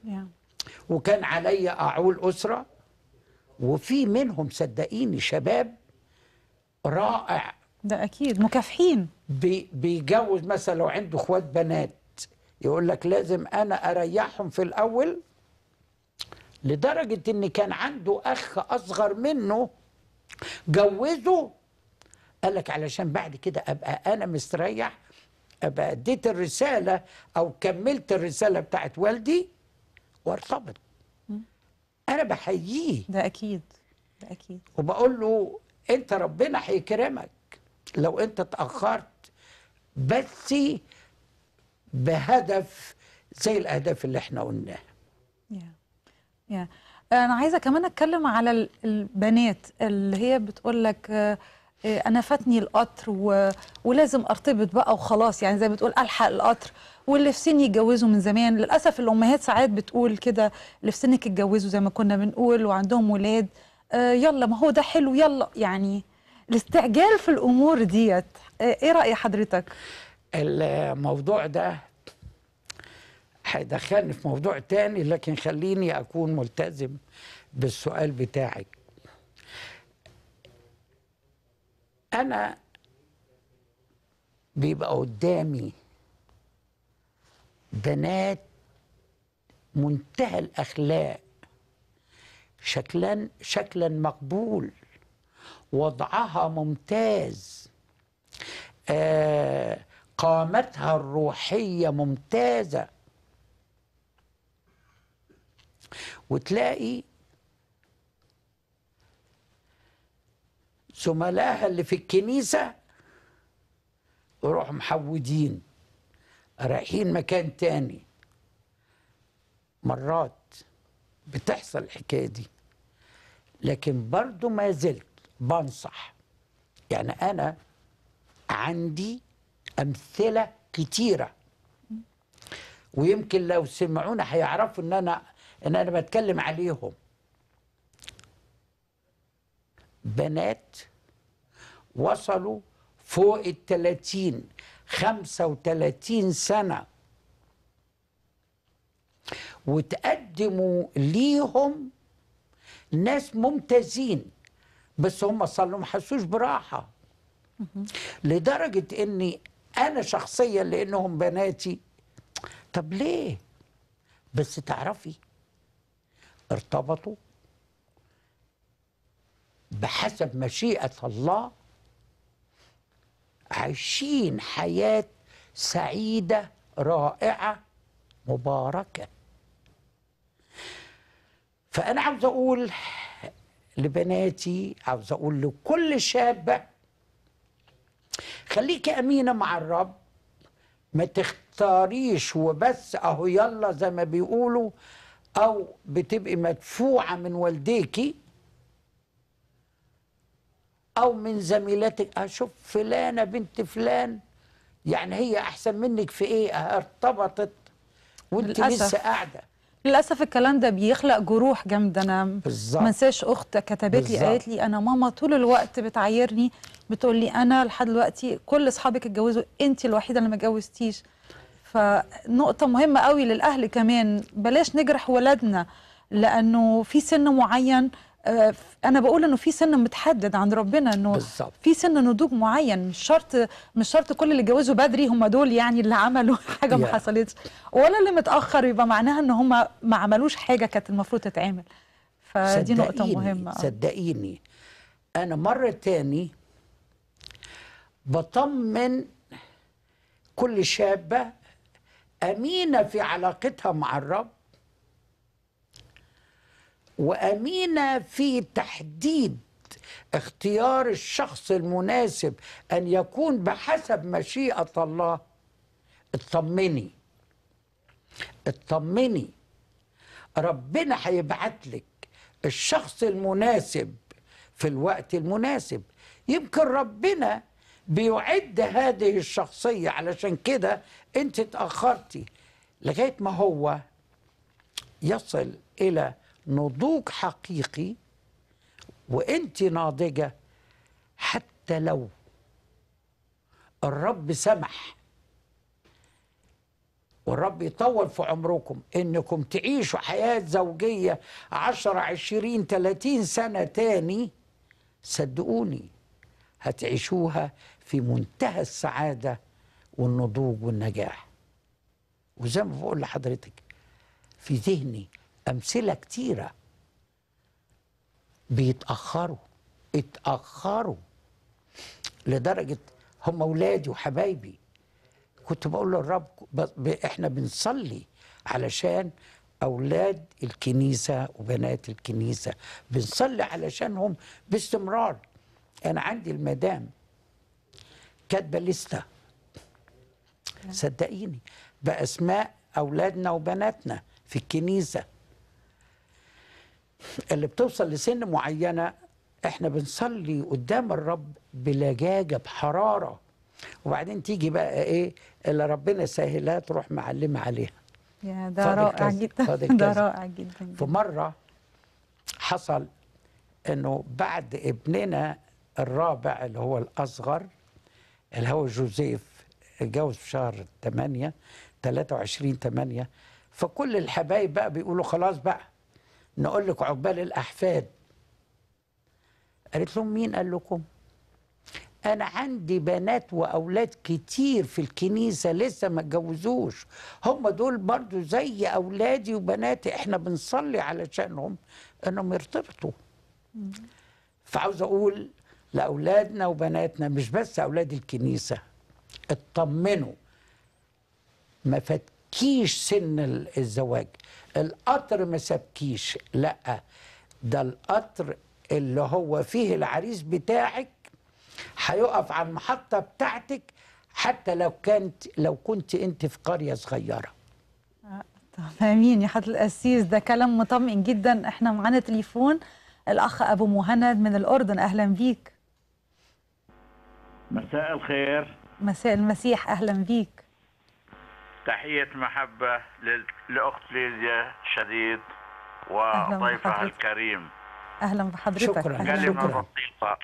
yeah. وكان علي اعول اسره وفي منهم صدقيني شباب رائع ده اكيد مكافحين بي بيجوز مثلا لو عنده اخوات بنات يقول لك لازم انا اريحهم في الاول لدرجه ان كان عنده اخ اصغر منه جوزه قال لك علشان بعد كده ابقى انا مستريح ابقى اديت الرساله او كملت الرساله بتاعت والدي وارتبط انا بحييه ده اكيد ده اكيد وبقول له انت ربنا هيكرمك لو انت اتاخرت بس بهدف زي الاهداف اللي احنا قلناها يا يا انا عايزه كمان اتكلم على البنات اللي هي بتقول لك آه، انا فاتني القطر و... ولازم ارتبط بقى وخلاص يعني زي بتقول الحق القطر واللي في سن يتجوزوا من زمان للاسف الامهات ساعات بتقول كده اللي في سنك اتجوزوا زي ما كنا بنقول وعندهم ولاد آه يلا ما هو ده حلو يلا يعني الاستعجال في الامور ديت آه ايه راي حضرتك الموضوع ده هيدخلني في موضوع تاني لكن خليني اكون ملتزم بالسؤال بتاعك انا بيبقى قدامي بنات منتهى الاخلاق شكلا شكلا مقبول وضعها ممتاز آه قامتها الروحيه ممتازه وتلاقي زملائها اللي في الكنيسه يروحوا محودين رايحين مكان تاني مرات بتحصل الحكايه دي لكن برضو ما زلت بنصح يعني انا عندي امثله كتيره ويمكن لو سمعونا هيعرفوا ان انا ان انا بتكلم عليهم بنات وصلوا فوق الثلاثين 35 سنة وتقدموا ليهم ناس ممتازين بس هم صلوا ما حسوش براحة لدرجة اني انا شخصيا لانهم بناتي طب ليه بس تعرفي ارتبطوا بحسب مشيئة الله عايشين حياة سعيدة رائعة مباركة فأنا عاوز أقول لبناتي عاوز أقول لكل شابة خليكي أمينة مع الرب ما تختاريش وبس أهو يلا زي ما بيقولوا أو بتبقي مدفوعة من والديكي او من زميلتك اشوف فلانه بنت فلان يعني هي احسن منك في ايه ارتبطت وانت لسه قاعده للاسف الكلام ده بيخلق جروح جامده انا بالظبط ما انساش اخت كتبت لي قالت لي انا ماما طول الوقت بتعايرني بتقول لي انا لحد دلوقتي كل اصحابك اتجوزوا انت الوحيده اللي ما اتجوزتيش فنقطه مهمه قوي للاهل كمان بلاش نجرح ولادنا لانه في سن معين آه، انا بقول انه في سن متحدد عند ربنا انه بالزبط. في سن نضوج معين مش شرط مش شرط كل اللي اتجوزوا بدري هم دول يعني اللي عملوا حاجه ما حصلتش ولا اللي متاخر يبقى معناها ان هم ما عملوش حاجه كانت المفروض تتعمل فدي نقطه مهمه صدقيني انا مره تاني بطمن كل شابه امينه في علاقتها مع الرب وامينه في تحديد اختيار الشخص المناسب ان يكون بحسب مشيئه الله اطمني اطمني ربنا هيبعت لك الشخص المناسب في الوقت المناسب يمكن ربنا بيعد هذه الشخصية علشان كده انت اتأخرتي لغاية ما هو يصل إلى نضوج حقيقي وانت ناضجه حتى لو الرب سمح والرب يطول في عمركم انكم تعيشوا حياة زوجية عشر عشرين ثلاثين سنة تاني صدقوني هتعيشوها في منتهى السعادة والنضوج والنجاح وزي ما بقول لحضرتك في ذهني أمثلة كتيرة بيتأخروا اتأخروا لدرجة هم أولادي وحبايبي كنت بقول للرب احنا بنصلي علشان أولاد الكنيسة وبنات الكنيسة بنصلي علشانهم باستمرار أنا عندي المدام كاتبة لستة نعم. صدقيني بأسماء أولادنا وبناتنا في الكنيسة اللي بتوصل لسن معينه احنا بنصلي قدام الرب بلجاجه بحراره وبعدين تيجي بقى ايه اللي ربنا سهلها تروح معلمه عليها يا ده رائع جدا ده رائع جدا في مره حصل انه بعد ابننا الرابع اللي هو الاصغر اللي هو جوزيف اتجوز في شهر 8 23 8 فكل الحبايب بقى بيقولوا خلاص بقى نقول لك عقبال الأحفاد قالت لهم مين قال لكم أنا عندي بنات وأولاد كتير في الكنيسة لسه ما اتجوزوش هم دول برضو زي أولادي وبناتي إحنا بنصلي علشانهم إنهم يرتبطوا فعاوز أقول لأولادنا وبناتنا مش بس أولاد الكنيسة اطمنوا ما فات سابكيش سن الزواج القطر ما سابكيش لا ده القطر اللي هو فيه العريس بتاعك هيقف على المحطة بتاعتك حتى لو كانت لو كنت انت في قرية صغيرة آه، امين يا حضرة القسيس ده كلام مطمئن جدا احنا معانا تليفون الاخ ابو مهند من الاردن اهلا بيك مساء الخير مساء المسيح اهلا بيك تحية محبة للأخت ليزيا شديد وضيفها الكريم أهلا بحضرتك شكرا كلمة شكرا. بسيطة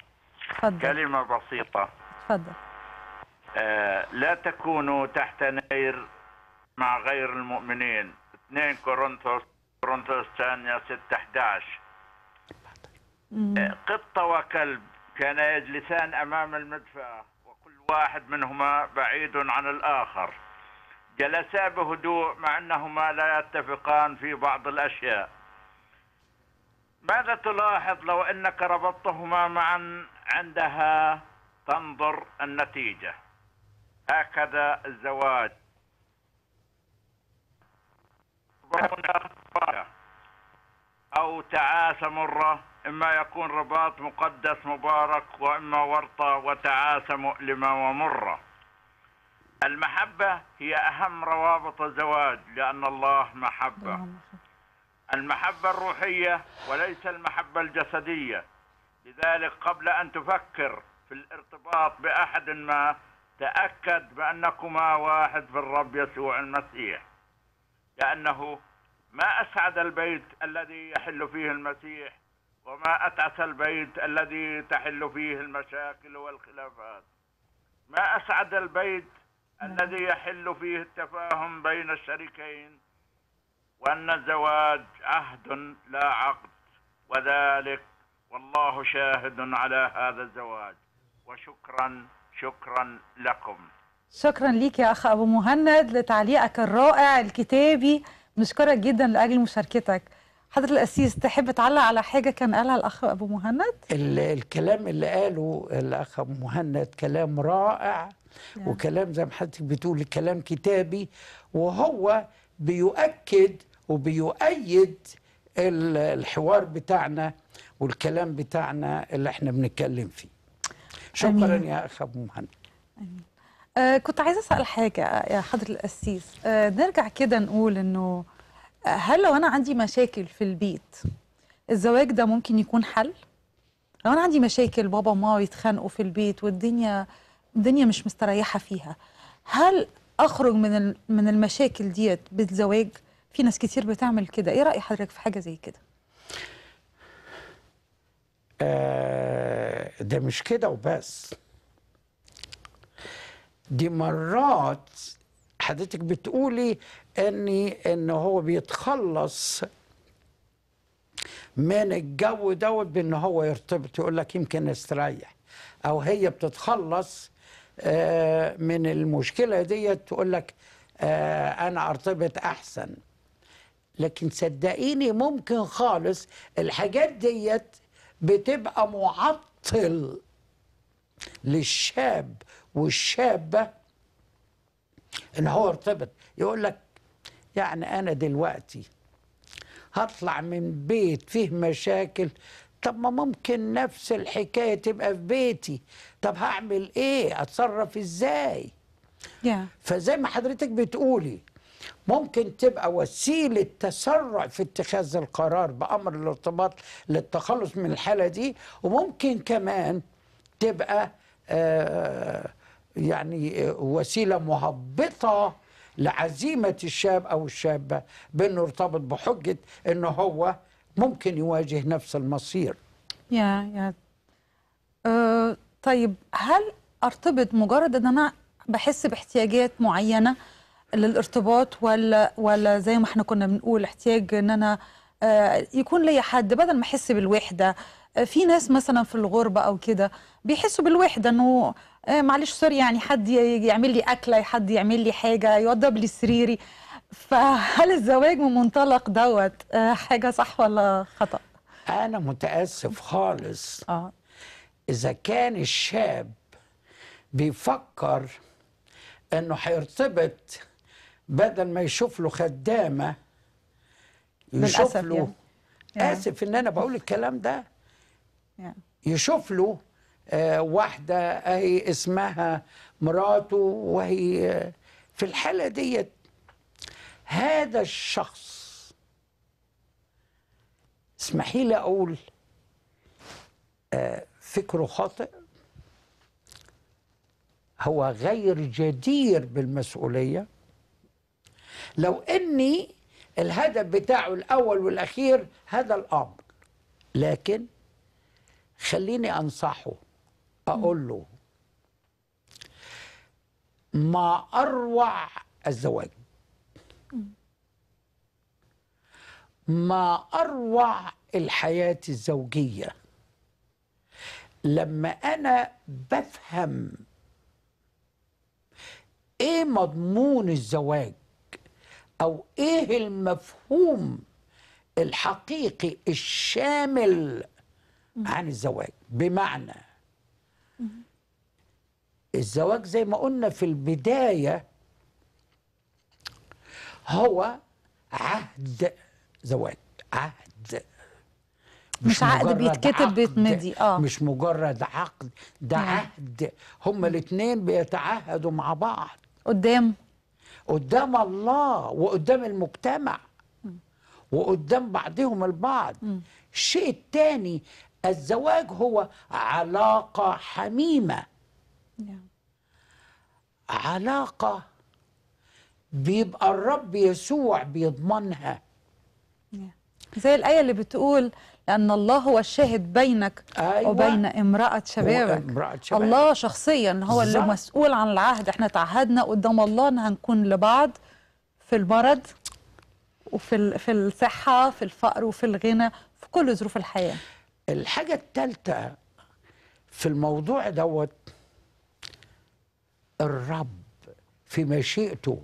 تفضل. كلمة بسيطة تفضل آه لا تكونوا تحت نير مع غير المؤمنين 2 كورنثوس كورنثوس الثانية 6 11 آه قطة وكلب كان يجلسان أمام المدفأة وكل واحد منهما بعيد عن الآخر جلسا بهدوء مع أنهما لا يتفقان في بعض الأشياء ماذا تلاحظ لو أنك ربطتهما معا عندها تنظر النتيجة هكذا الزواج أو تعاسة مرة إما يكون رباط مقدس مبارك وإما ورطة وتعاسة مؤلمة ومرة المحبة هي أهم روابط الزواج لأن الله محبة المحبة الروحية وليس المحبة الجسدية لذلك قبل أن تفكر في الارتباط بأحد ما تأكد بأنكما واحد في الرب يسوع المسيح لأنه ما أسعد البيت الذي يحل فيه المسيح وما أتعس البيت الذي تحل فيه المشاكل والخلافات ما أسعد البيت الذي يحل فيه التفاهم بين الشريكين وأن الزواج عهد لا عقد وذلك والله شاهد على هذا الزواج وشكرا شكرا لكم شكرا ليك يا أخ أبو مهند لتعليقك الرائع الكتابي نشكرك جدا لأجل مشاركتك حضرة الأسيس تحب تعلق على حاجة كان قالها الأخ أبو مهند الكلام اللي قاله الأخ أبو مهند كلام رائع وكلام زي ما حضرتك بتقول كلام كتابي وهو بيؤكد وبيؤيد الحوار بتاعنا والكلام بتاعنا اللي احنا بنتكلم فيه شكرا أمين. يا اخ ابو مهند آه كنت عايزه اسال حاجه يا حضره القسيس آه نرجع كده نقول انه آه، هل لو انا عندي مشاكل في البيت الزواج ده ممكن يكون حل لو انا عندي مشاكل بابا وماما يتخانقوا في البيت والدنيا الدنيا مش مستريحه فيها هل اخرج من من المشاكل ديت بالزواج في ناس كتير بتعمل كده ايه راي حضرتك في حاجه زي كده آه، ده مش كده وبس دي مرات حضرتك بتقولي اني ان هو بيتخلص من الجو دوت بان هو يرتبط يقول لك يمكن استريح او هي بتتخلص آه، من المشكله ديت تقول لك آه، انا ارتبط احسن لكن صدقيني ممكن خالص الحاجات ديت بتبقى معطل للشاب والشابه ان هو ارتبط يقول لك يعني انا دلوقتي هطلع من بيت فيه مشاكل طب ما ممكن نفس الحكايه تبقى في بيتي طب هعمل ايه اتصرف ازاي yeah. فزي ما حضرتك بتقولي ممكن تبقى وسيلة تسرع في اتخاذ القرار بأمر الارتباط للتخلص من الحالة دي وممكن كمان تبقى آه يعني آه، وسيلة مهبطة لعزيمة الشاب أو الشابة بأنه ارتبط بحجة أنه هو ممكن يواجه نفس المصير يا يا أه طيب هل ارتبط مجرد ان انا بحس باحتياجات معينه للارتباط ولا ولا زي ما احنا كنا بنقول احتياج ان انا أه، يكون ليا حد بدل ما احس بالوحده أه، في ناس مثلا في الغربه او كده بيحسوا بالوحده انه أه، معلش سوري يعني حد يعمل لي اكله حد يعمل لي حاجه يوضب لي سريري فهل الزواج من منطلق دوت آه، حاجه صح ولا خطا انا متاسف خالص اه اذا كان الشاب بيفكر انه هيرتبط بدل ما يشوف له خدامه يشوف له يعني. يعني. اسف ان انا بقول الكلام ده يعني. يشوف له آه واحده اهي اسمها مراته وهي آه، في الحاله ديت هذا الشخص اسمحي لي اقول آه، فكره خاطئ هو غير جدير بالمسؤوليه لو اني الهدف بتاعه الاول والاخير هذا الامر لكن خليني انصحه اقول له ما اروع الزواج ما أروع الحياة الزوجية لما أنا بفهم إيه مضمون الزواج أو إيه المفهوم الحقيقي الشامل عن الزواج بمعنى الزواج زي ما قلنا في البداية هو عهد زواج عهد مش, مش عقد بيتكتب بيتمضي اه مش مجرد عقد ده مم. نعم. عهد هما الاثنين بيتعهدوا مع بعض قدام قدام الله وقدام المجتمع مم. وقدام بعضهم البعض مم. الشيء الثاني الزواج هو علاقة حميمة yeah. نعم. علاقة بيبقى الرب يسوع بيضمنها زي الآية اللي بتقول لأن الله هو الشاهد بينك أيوة. وبين امرأة شبابك امرأة شبابك الله شخصيا هو اللي مسؤول عن العهد احنا تعهدنا قدام الله ان هنكون لبعض في المرض وفي في الصحة في الفقر وفي الغنى في كل ظروف الحياة الحاجة الثالثة في الموضوع دوت الرب في مشيئته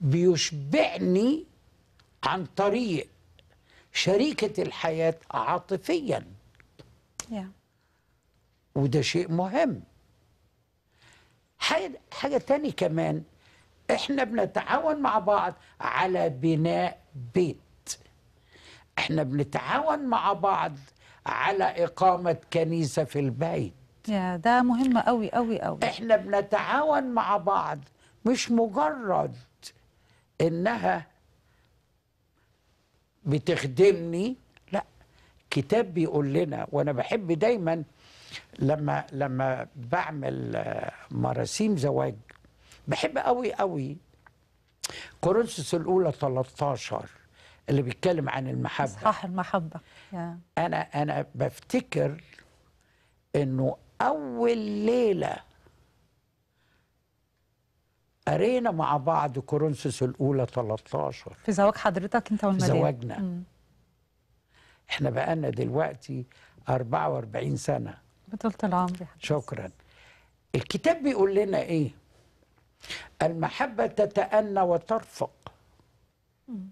بيشبعني عن طريق شريكة الحياة عاطفيا yeah. وده شيء مهم حاجة, حاجة تاني كمان احنا بنتعاون مع بعض على بناء بيت احنا بنتعاون مع بعض على إقامة كنيسة في البيت يا ده مهم قوي قوي قوي احنا بنتعاون مع بعض مش مجرد انها بتخدمني لا كتاب بيقول لنا وانا بحب دايما لما لما بعمل آه، مراسيم زواج بحب قوي قوي كورنثوس الاولى 13 اللي بيتكلم عن المحبه صح المحبه انا انا بفتكر انه اول ليله قرينا مع بعض كورنثوس الاولى 13 في زواج حضرتك انت والمريم في زواجنا مم. احنا بقالنا دلوقتي 44 سنه بطولة العمر شكرا الكتاب بيقول لنا ايه المحبه تتأنى وترفق مم.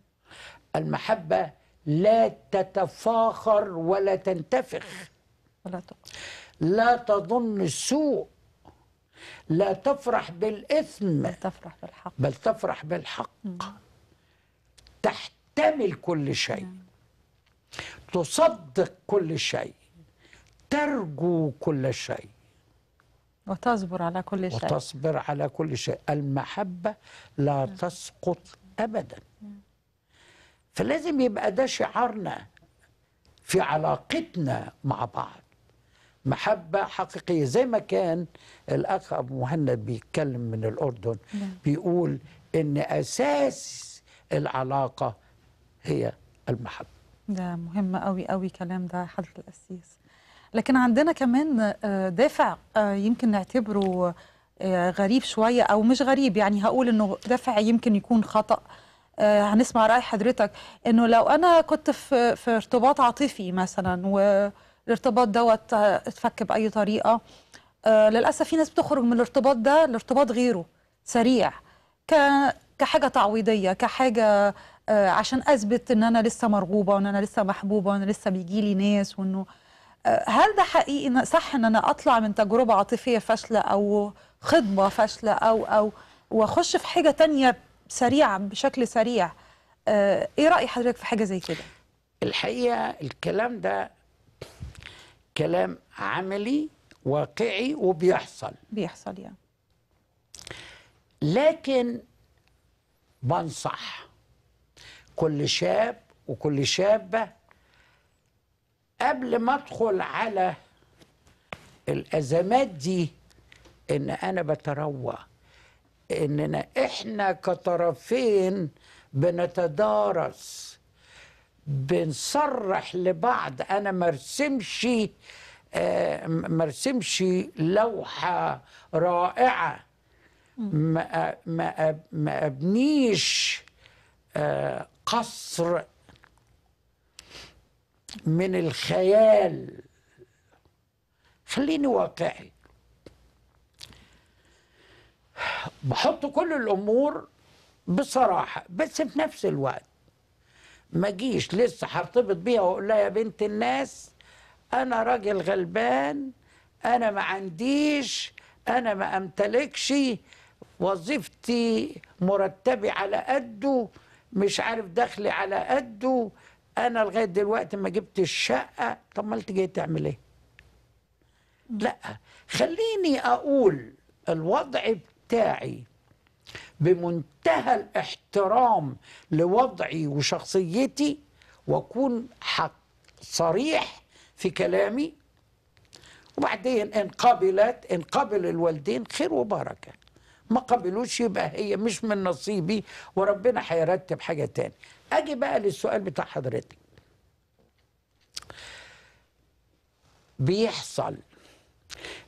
المحبه لا تتفاخر ولا تنتفخ ولا تقل. لا تظن السوء لا تفرح بالإثم بل تفرح بالحق بل تفرح بالحق تحتمل كل شيء نعم. تصدق كل شيء ترجو كل شيء وتصبر على كل شيء وتصبر على كل شيء المحبة لا نعم. تسقط أبدا نعم. فلازم يبقى ده شعارنا في علاقتنا مع بعض محبة حقيقية زي ما كان الأخ أبو مهند بيتكلم من الأردن نعم. بيقول إن أساس العلاقة هي المحبة ده مهم قوي قوي كلام ده حضرة الأسيس لكن عندنا كمان آه، دافع آه، يمكن نعتبره آه، غريب شوية أو مش غريب يعني هقول إنه دافع يمكن يكون خطأ هنسمع رأي حضرتك إنه لو أنا كنت في ارتباط عاطفي مثلا و الارتباط دوت آه، اتفك باي طريقه آه، للاسف في ناس بتخرج من الارتباط ده لارتباط غيره سريع كحاجه تعويضيه كحاجه آه، عشان اثبت ان انا لسه مرغوبه وان انا لسه محبوبه وان لسه بيجي لي ناس وانه هل ده حقيقي صح ان انا اطلع من تجربه عاطفيه فاشله او خطبه فاشله او او واخش في حاجه تانية سريعه بشكل سريع ايه راي حضرتك في حاجه زي كده الحقيقه الكلام ده كلام عملي واقعي وبيحصل بيحصل يعني لكن بنصح كل شاب وكل شابة قبل ما أدخل على الأزمات دي إن أنا بتروى إننا إحنا كطرفين بنتدارس بنصرح لبعض انا مرسمش آه، مرسمش لوحه رائعه ما ما ابنيش آه، قصر من الخيال خليني واقعي بحط كل الامور بصراحه بس في نفس الوقت ما جيش لسه هرتبط بيها واقول لها يا بنت الناس انا راجل غلبان انا ما عنديش انا ما امتلكش وظيفتي مرتبي على قده مش عارف دخلي على قده انا لغايه دلوقتي ما جبت الشقه طب ما انت جاي تعمل ايه لا خليني اقول الوضع بتاعي بمنتهى الاحترام لوضعي وشخصيتي واكون صريح في كلامي وبعدين ان قبلت ان قبل الوالدين خير وبركه ما قبلوش يبقى هي مش من نصيبي وربنا هيرتب حاجه تاني اجي بقى للسؤال بتاع حضرتك بيحصل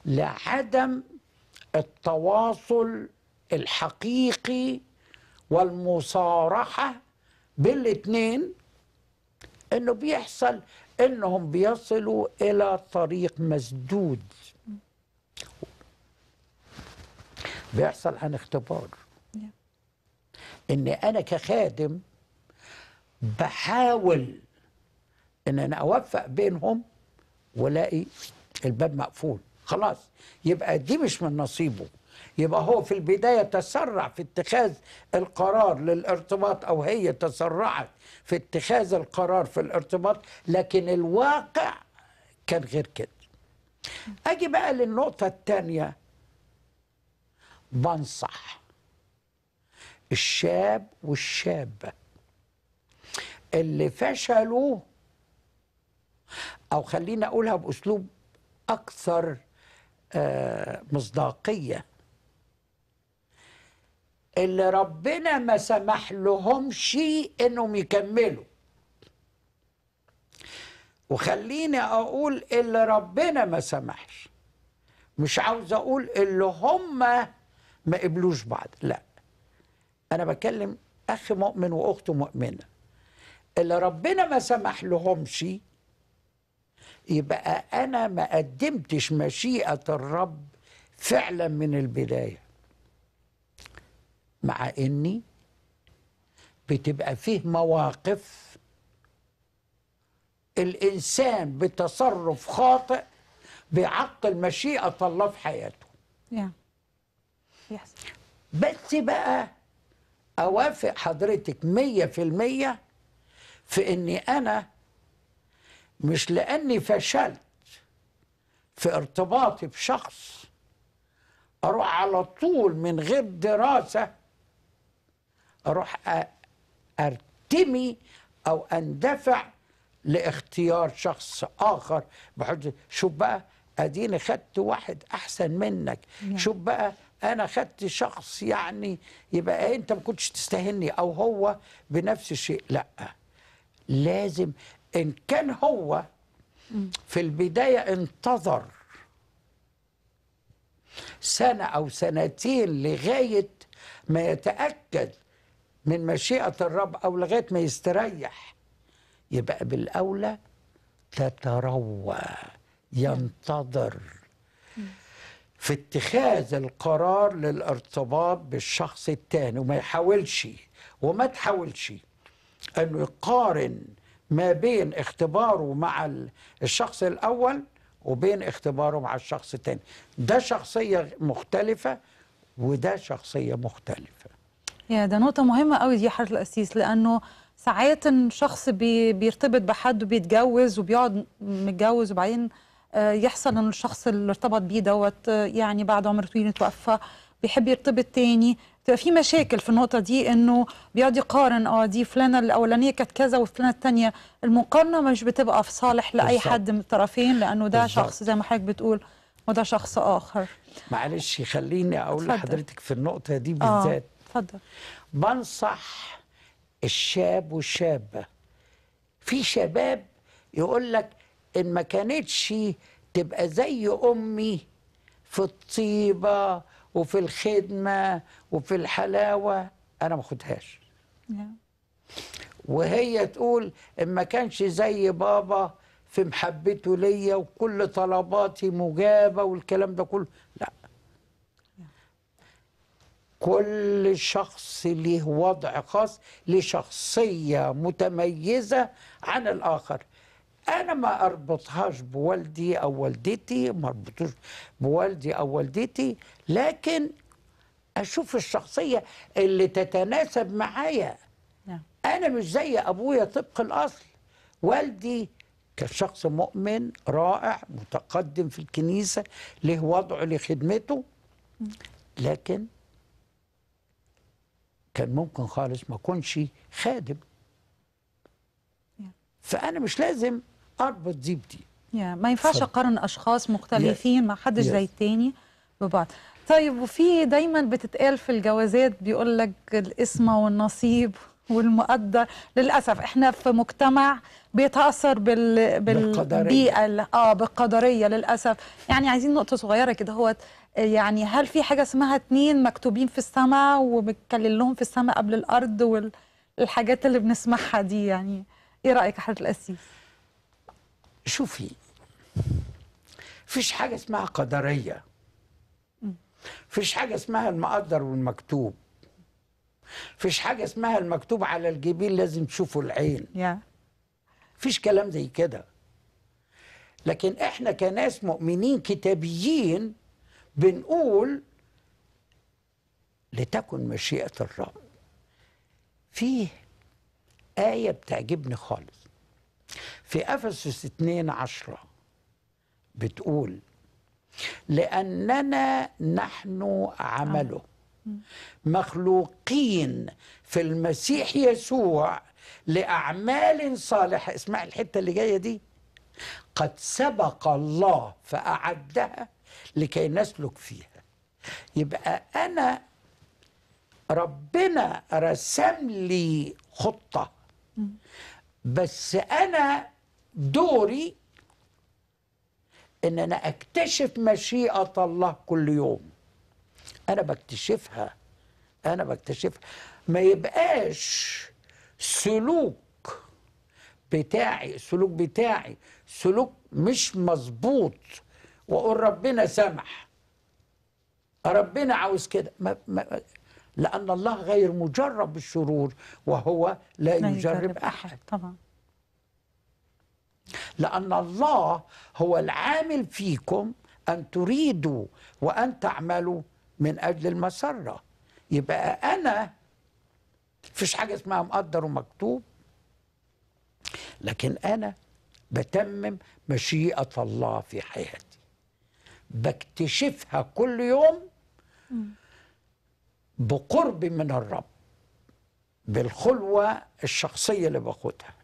لعدم التواصل الحقيقي والمصارحة بالاثنين انه بيحصل انهم بيصلوا الى طريق مسدود بيحصل عن اختبار ان انا كخادم بحاول ان انا اوفق بينهم والاقي الباب مقفول خلاص يبقى دي مش من نصيبه يبقى هو في البداية تسرع في اتخاذ القرار للارتباط أو هي تسرعت في اتخاذ القرار في الارتباط لكن الواقع كان غير كده أجي بقى للنقطة الثانية بنصح الشاب والشابة اللي فشلوا أو خلينا أقولها بأسلوب أكثر آه، مصداقية اللي ربنا ما سمح شيء انهم يكملوا وخليني اقول اللي ربنا ما سمحش مش عاوز اقول اللي هم ما قبلوش بعض لا انا بكلم اخ مؤمن واخت مؤمنه اللي ربنا ما سمح لهمش يبقى انا ما قدمتش مشيئه الرب فعلا من البدايه مع اني بتبقى فيه مواقف الانسان بتصرف خاطئ بيعطل مشيئه الله في حياته يحصل بس بقى اوافق حضرتك مية في المية في اني انا مش لاني فشلت في ارتباطي بشخص اروح على طول من غير دراسه اروح ارتمي او اندفع لاختيار شخص اخر بحجه شوف بقى اديني خدت واحد احسن منك يعني. شوف بقى انا خدت شخص يعني يبقى انت ما كنتش تستاهلني او هو بنفس الشيء لا لازم ان كان هو في البدايه انتظر سنه او سنتين لغايه ما يتاكد من مشيئة الرب أو لغاية ما يستريح يبقى بالأولى تتروى ينتظر في اتخاذ القرار للارتباط بالشخص الثاني وما يحاولش وما تحاولش انه يقارن ما بين اختباره مع الشخص الاول وبين اختباره مع الشخص الثاني ده شخصيه مختلفه وده شخصيه مختلفه يا ده نقطة مهمة قوي دي حضرتك القسيس لأنه ساعات شخص بي بيرتبط بحد وبيتجوز وبيقعد متجوز وبعدين آه، يحصل ان الشخص اللي ارتبط بيه دوت آه، يعني بعد عمر طويل يتوفى بيحب يرتبط تاني بتبقى في مشاكل في النقطة دي إنه بيقعد يقارن اه دي فلانة الأولانية كانت كذا وفلانة التانية، المقارنة مش بتبقى في صالح لأي بالزبط. حد من الطرفين لأنه ده بالزبط. شخص زي ما حضرتك بتقول وده شخص آخر. معلش خليني أقول لحضرتك في النقطة دي آه. بالذات اتفضل بنصح الشاب والشابه في شباب يقول لك ان ما كانتش تبقى زي امي في الطيبه وفي الخدمه وفي الحلاوه انا ما خدهاش نعم. وهي تقول ان ما كانش زي بابا في محبته ليا وكل طلباتي مجابه والكلام ده كله لا كل شخص ليه وضع خاص لشخصيه شخصية متميزة عن الآخر أنا ما أربطهاش بوالدي أو والدتي ما أربطوش بوالدي أو والدتي لكن أشوف الشخصية اللي تتناسب معايا نعم. أنا مش زي أبويا طبق الأصل والدي كان شخص مؤمن رائع متقدم في الكنيسة له وضعه لخدمته لكن كان ممكن خالص ما اكونش خادم فانا مش لازم اربط دي بدي ما ينفعش اقارن اشخاص مختلفين ما حدش زي التاني ببعض طيب وفي دايما بتتقال في الجوازات بيقول لك القسمه والنصيب والمقدر للاسف احنا في مجتمع بيتاثر بال بالبيئه اه بالقدريه للاسف يعني عايزين نقطه صغيره كده هو يعني هل في حاجه اسمها اتنين مكتوبين في السماء وبتكلم لهم في السماء قبل الارض والحاجات اللي بنسمعها دي يعني ايه رايك يا حضره القسيس شوفي فيش حاجه اسمها قدريه فيش حاجه اسمها المقدر والمكتوب فيش حاجه اسمها المكتوب على الجبين لازم تشوفه العين yeah. فيش كلام زي كده لكن احنا كناس مؤمنين كتابيين بنقول لتكن مشيئة الرب فيه آية بتعجبني خالص في أفسس 2 عشرة بتقول لأننا نحن عمله مخلوقين في المسيح يسوع لأعمال صالحة اسمع الحتة اللي جاية دي قد سبق الله فأعدها لكي نسلك فيها يبقى أنا ربنا رسم لي خطة بس أنا دوري إن أنا أكتشف مشيئة الله كل يوم أنا بكتشفها أنا بكتشفها ما يبقاش سلوك بتاعي سلوك بتاعي سلوك مش مظبوط واقول ربنا سمح ربنا عاوز كده ما ما لان الله غير مجرب بالشرور وهو لا, لا يجرب احد طبعا لان الله هو العامل فيكم ان تريدوا وان تعملوا من اجل المسره يبقى انا مفيش حاجه اسمها مقدر ومكتوب لكن انا بتمم مشيئه الله في حياتي بكتشفها كل يوم بقربي من الرب بالخلوة الشخصية اللي باخدها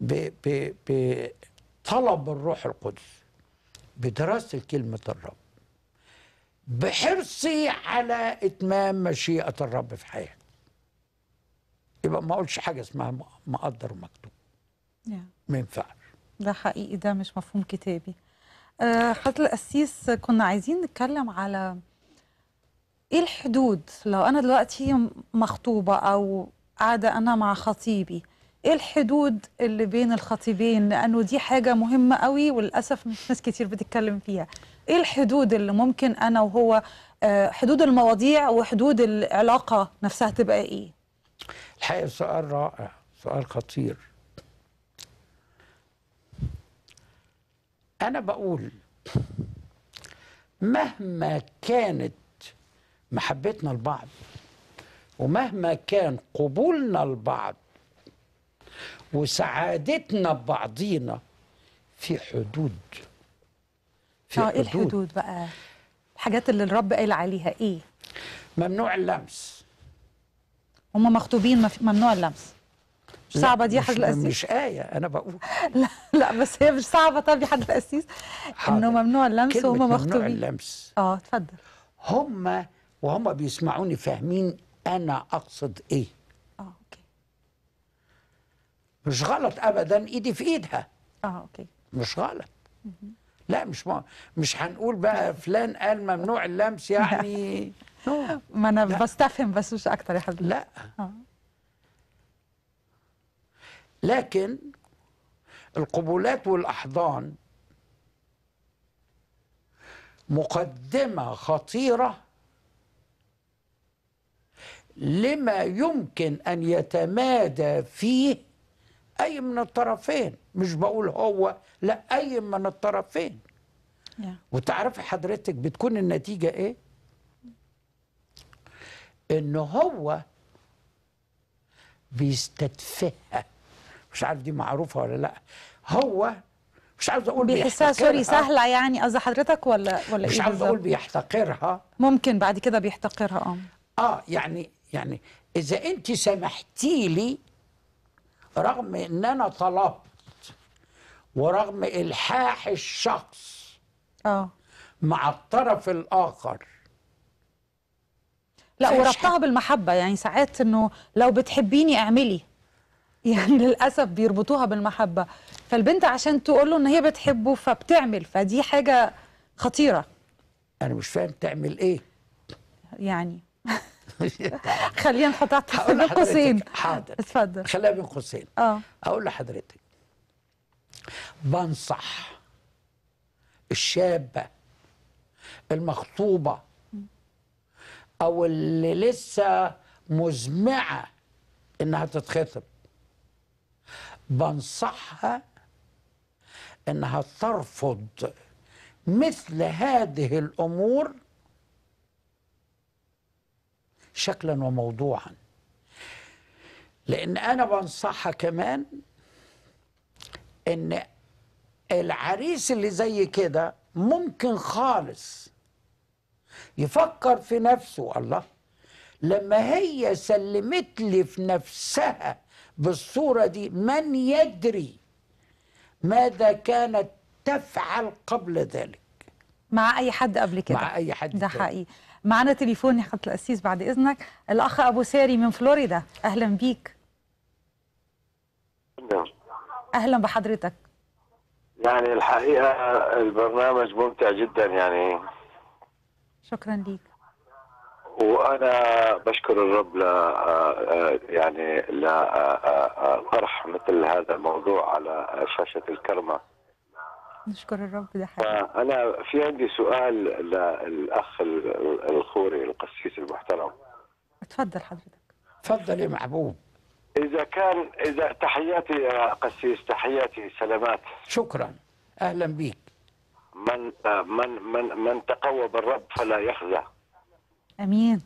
بطلب الروح القدس بدراسة كلمة الرب بحرصي على إتمام مشيئة الرب في حياتي يبقى ما أقولش حاجة اسمها مقدر ومكتوب ما ينفعش ده حقيقي ده مش مفهوم كتابي آه، خالد القسيس كنا عايزين نتكلم على ايه الحدود لو انا دلوقتي مخطوبه او قاعده انا مع خطيبي ايه الحدود اللي بين الخطيبين لانه دي حاجه مهمه قوي وللاسف مش ناس كتير بتتكلم فيها ايه الحدود اللي ممكن انا وهو آه، حدود المواضيع وحدود العلاقه نفسها تبقى ايه الحقيقه سؤال رائع سؤال خطير أنا بقول مهما كانت محبتنا لبعض ومهما كان قبولنا لبعض وسعادتنا ببعضينا في حدود في آه، إيه حدود. ايه الحدود بقى الحاجات اللي الرب قال عليها ايه ممنوع اللمس هم مخطوبين ممنوع اللمس مش صعبه دي حاجه القسيس مش ايه انا بقول لا لا بس هي مش صعبه طب يا حضرتك القسيس انه ممنوع اللمس وهم مخطوبين ممنوع اللمس اه اتفضل هم وهم بيسمعوني فاهمين انا اقصد ايه اه اوكي مش غلط ابدا ايدي في ايدها اه اوكي مش غلط لا مش ما مش هنقول بقى فلان قال ممنوع اللمس يعني ما انا بستفهم بس مش اكتر يا حضرتك لا آه. لكن القبولات والاحضان مقدمه خطيره لما يمكن ان يتمادى فيه اي من الطرفين مش بقول هو لا اي من الطرفين yeah. وتعرفي حضرتك بتكون النتيجه ايه ان هو بيستدفئها مش عارف دي معروفه ولا لا هو مش عاوز اقول بيحسها سوري سهله يعني قصدي حضرتك ولا ولا مش إيه عاوز اقول بيحتقرها ممكن بعد كده بيحتقرها اه اه يعني يعني اذا انت سمحتي لي رغم ان انا طلبت ورغم الحاح الشخص اه مع الطرف الاخر لا وربطها بالمحبه يعني ساعات انه لو بتحبيني اعملي يعني للأسف بيربطوها بالمحبة فالبنت عشان تقول له إن هي بتحبه فبتعمل فدي حاجة خطيرة أنا مش فاهم تعمل إيه يعني, يعني خلينا نحطها بين قوسين حاضر اتفضل خليها بين قوسين اه اقول لحضرتك بنصح الشابه المخطوبه او اللي لسه مزمعه انها تتخطب بنصحها انها ترفض مثل هذه الامور شكلا وموضوعا لان انا بنصحها كمان ان العريس اللي زي كده ممكن خالص يفكر في نفسه الله لما هي سلمت لي في نفسها بالصورة دي من يدري ماذا كانت تفعل قبل ذلك مع أي حد قبل كده مع أي حد ده حقيقي معنا تليفون يا حضرة القسيس بعد إذنك الأخ أبو ساري من فلوريدا أهلا بيك أهلا بحضرتك يعني الحقيقة البرنامج ممتع جدا يعني شكرا ليك وانا بشكر الرب ل آه، آه، يعني لطرح آه، مثل هذا الموضوع على شاشه الكرمه نشكر الرب ده حقيقي انا في عندي سؤال للاخ الخوري القسيس المحترم اتفضل حضرتك تفضل يا محبوب اذا كان اذا تحياتي يا قسيس تحياتي سلامات شكرا اهلا بيك من من من من تقوى بالرب فلا يخزى امين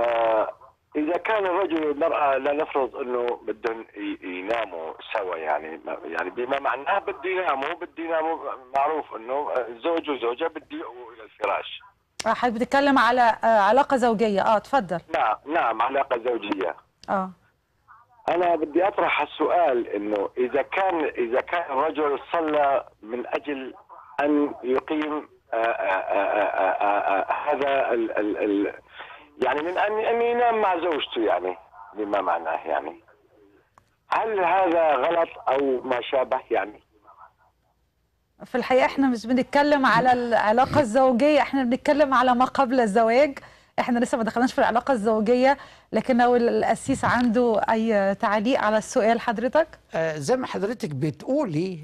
آه اذا كان الرجل والمراه لا نفرض انه بدهم يناموا سوا يعني يعني بما معناه بده يناموا بده يناموا معروف انه الزوج وزوجه بده يقوموا الى الفراش اه بتتكلم على علاقه زوجيه اه تفضل نعم نعم علاقه زوجيه اه انا بدي اطرح السؤال انه اذا كان اذا كان الرجل صلى من اجل ان يقيم آه، آه، آه، هذا ال ال ال يعني من ان ان ينام مع زوجته يعني بما معناه يعني هل هذا غلط او ما شابه يعني في الحقيقه احنا مش بنتكلم على العلاقه الزوجيه احنا بنتكلم على ما قبل الزواج احنا لسه ما دخلناش في العلاقه الزوجيه لكن لو القسيس عنده اي تعليق على السؤال حضرتك آه زي ما حضرتك بتقولي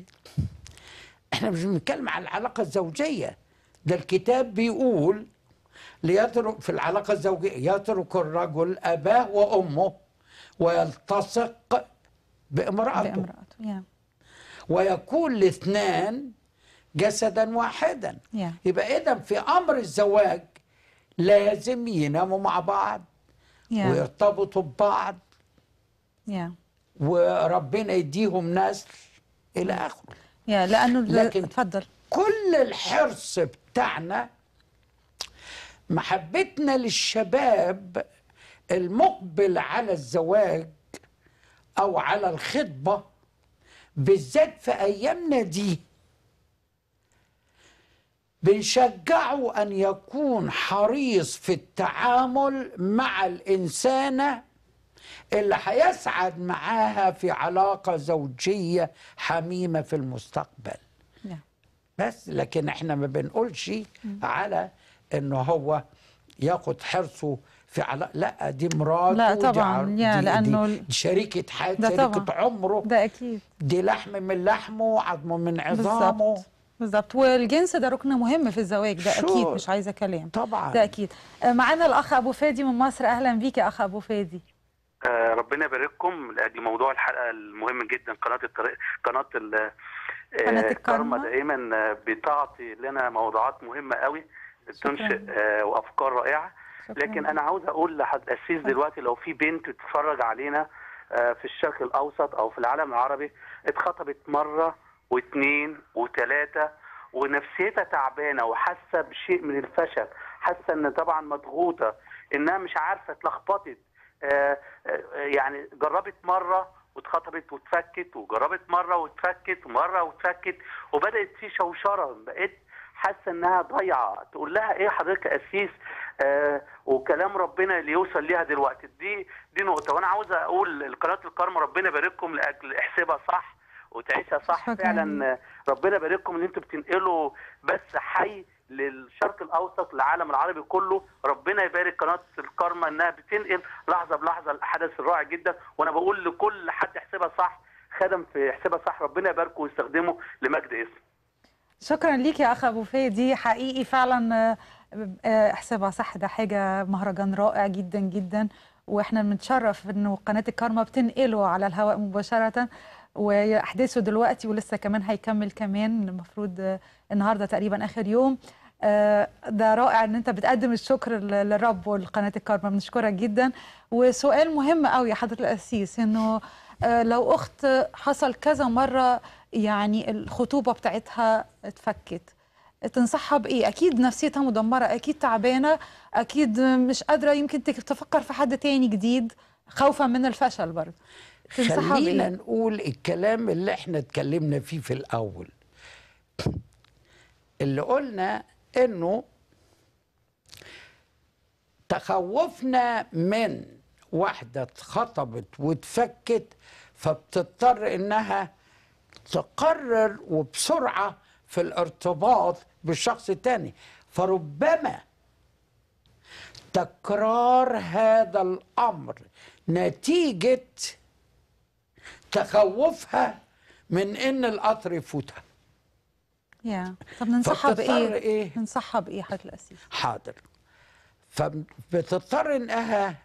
احنا مش بنتكلم على العلاقه الزوجيه ده الكتاب بيقول ليترك في العلاقة الزوجية يترك الرجل أباه وأمه ويلتصق بامرأته بامرأته ويكون الاثنان جسدا واحدا yeah. يبقى إذا في أمر الزواج لازم يناموا مع بعض yeah. ويرتبطوا ببعض yeah. وربنا يديهم نسل إلى آخره yeah, لأنه لكن اتفضل كل الحرص بتاع بتاعنا محبتنا للشباب المقبل على الزواج او على الخطبه بالذات في ايامنا دي بنشجعه ان يكون حريص في التعامل مع الانسانه اللي هيسعد معاها في علاقه زوجيه حميمه في المستقبل بس لكن احنا ما بنقولش على ان هو ياخد حرصه في علاقة لا دي مراته لا طبعا دي يا دي لانه دي شريكة حياته شريكة طبعا. عمره ده اكيد دي لحم من لحمه وعظمه من عظامه بالظبط بالظبط والجنس ده ركن مهم في الزواج ده اكيد مش عايزه كلام طبعا ده اكيد آه، معانا الاخ ابو فادي من مصر اهلا بيك يا اخ ابو فادي آه ربنا يبارككم لاجل موضوع الحلقه المهم جدا قناه الطريق قناه آه، كارما دائما آه، بتعطي لنا موضوعات مهمه قوي بتنشئ آه، وافكار رائعه لكن انا عاوز اقول لحد اسيس دلوقتي لو في بنت تتفرج علينا في الشرق الاوسط او في العالم العربي اتخطبت مره واثنين وثلاثه ونفسيتها تعبانه وحاسه بشيء من الفشل حاسه ان طبعا مضغوطه انها مش عارفه اتلخبطت يعني جربت مره واتخطبت واتفكت وجربت مره واتفكت ومره واتفكت وبدات في شوشره بقيت حاسه انها ضايعه تقول لها ايه حضرتك قسيس آه وكلام ربنا اللي يوصل ليها دلوقتي دي دي نقطه وانا عاوز اقول لقناه الكرم ربنا يبارككم لاجل احسبها صح وتعيشها صح فعلا ربنا يبارككم ان انتوا بتنقلوا بس حي للشرق الاوسط للعالم العربي كله ربنا يبارك قناه الكارما انها بتنقل لحظه بلحظه الاحداث الرائع جدا وانا بقول لكل حد يحسبها صح خدم في حسابها صح ربنا يباركه ويستخدمه لمجد اسمه شكرا ليك يا اخ ابو فيه دي حقيقي فعلا احسبها آه، آه، صح ده حاجه مهرجان رائع جدا جدا واحنا بنتشرف انه قناه الكارما بتنقله على الهواء مباشره واحداثه دلوقتي ولسه كمان هيكمل كمان المفروض آه، النهارده تقريبا اخر يوم آه، ده رائع ان انت بتقدم الشكر للرب والقناه الكارما بنشكرك جدا وسؤال مهم قوي يا حضره القسيس انه آه، لو اخت حصل كذا مره يعني الخطوبه بتاعتها اتفكت تنصحها بايه اكيد نفسيتها مدمره اكيد تعبانه اكيد مش قادره يمكن تفكر في حد تاني جديد خوفا من الفشل برضه خلينا نقول الكلام اللي احنا اتكلمنا فيه في الاول اللي قلنا انه تخوفنا من واحده اتخطبت واتفكت فبتضطر انها تقرر وبسرعه في الارتباط بالشخص التاني فربما تكرار هذا الامر نتيجه تخوفها من ان القطر يفوتها يا طب ننصحها بايه؟ إيه؟ ننصحها بايه حضرتك الاسيس؟ حاضر فبتضطر انها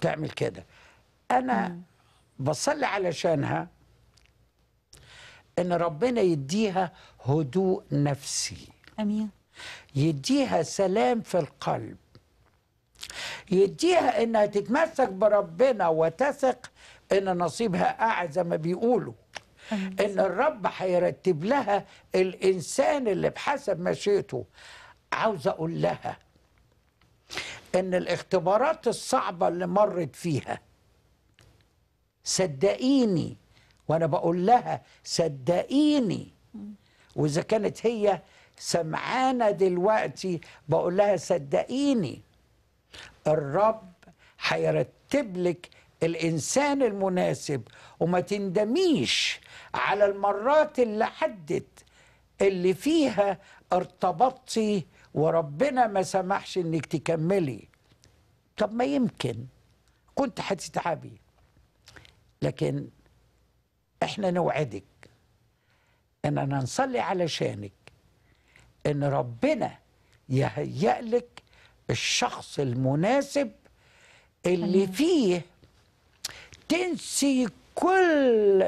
تعمل كده انا مم. بصلي علشانها ان ربنا يديها هدوء نفسي امين يديها سلام في القلب يديها انها تتمسك بربنا وتثق ان نصيبها قاعد زي ما بيقولوا ان الرب هيرتب لها الانسان اللي بحسب مشيئته عاوز اقول لها ان الاختبارات الصعبه اللي مرت فيها صدقيني وانا بقول لها صدقيني واذا كانت هي سمعانه دلوقتي بقول لها صدقيني الرب هيرتب لك الانسان المناسب وما تندميش على المرات اللي عدت اللي فيها ارتبطتي وربنا ما سمحش انك تكملي طب ما يمكن كنت هتتعبي لكن احنا نوعدك اننا نصلي علشانك ان ربنا يهيئ لك الشخص المناسب اللي فيه تنسي كل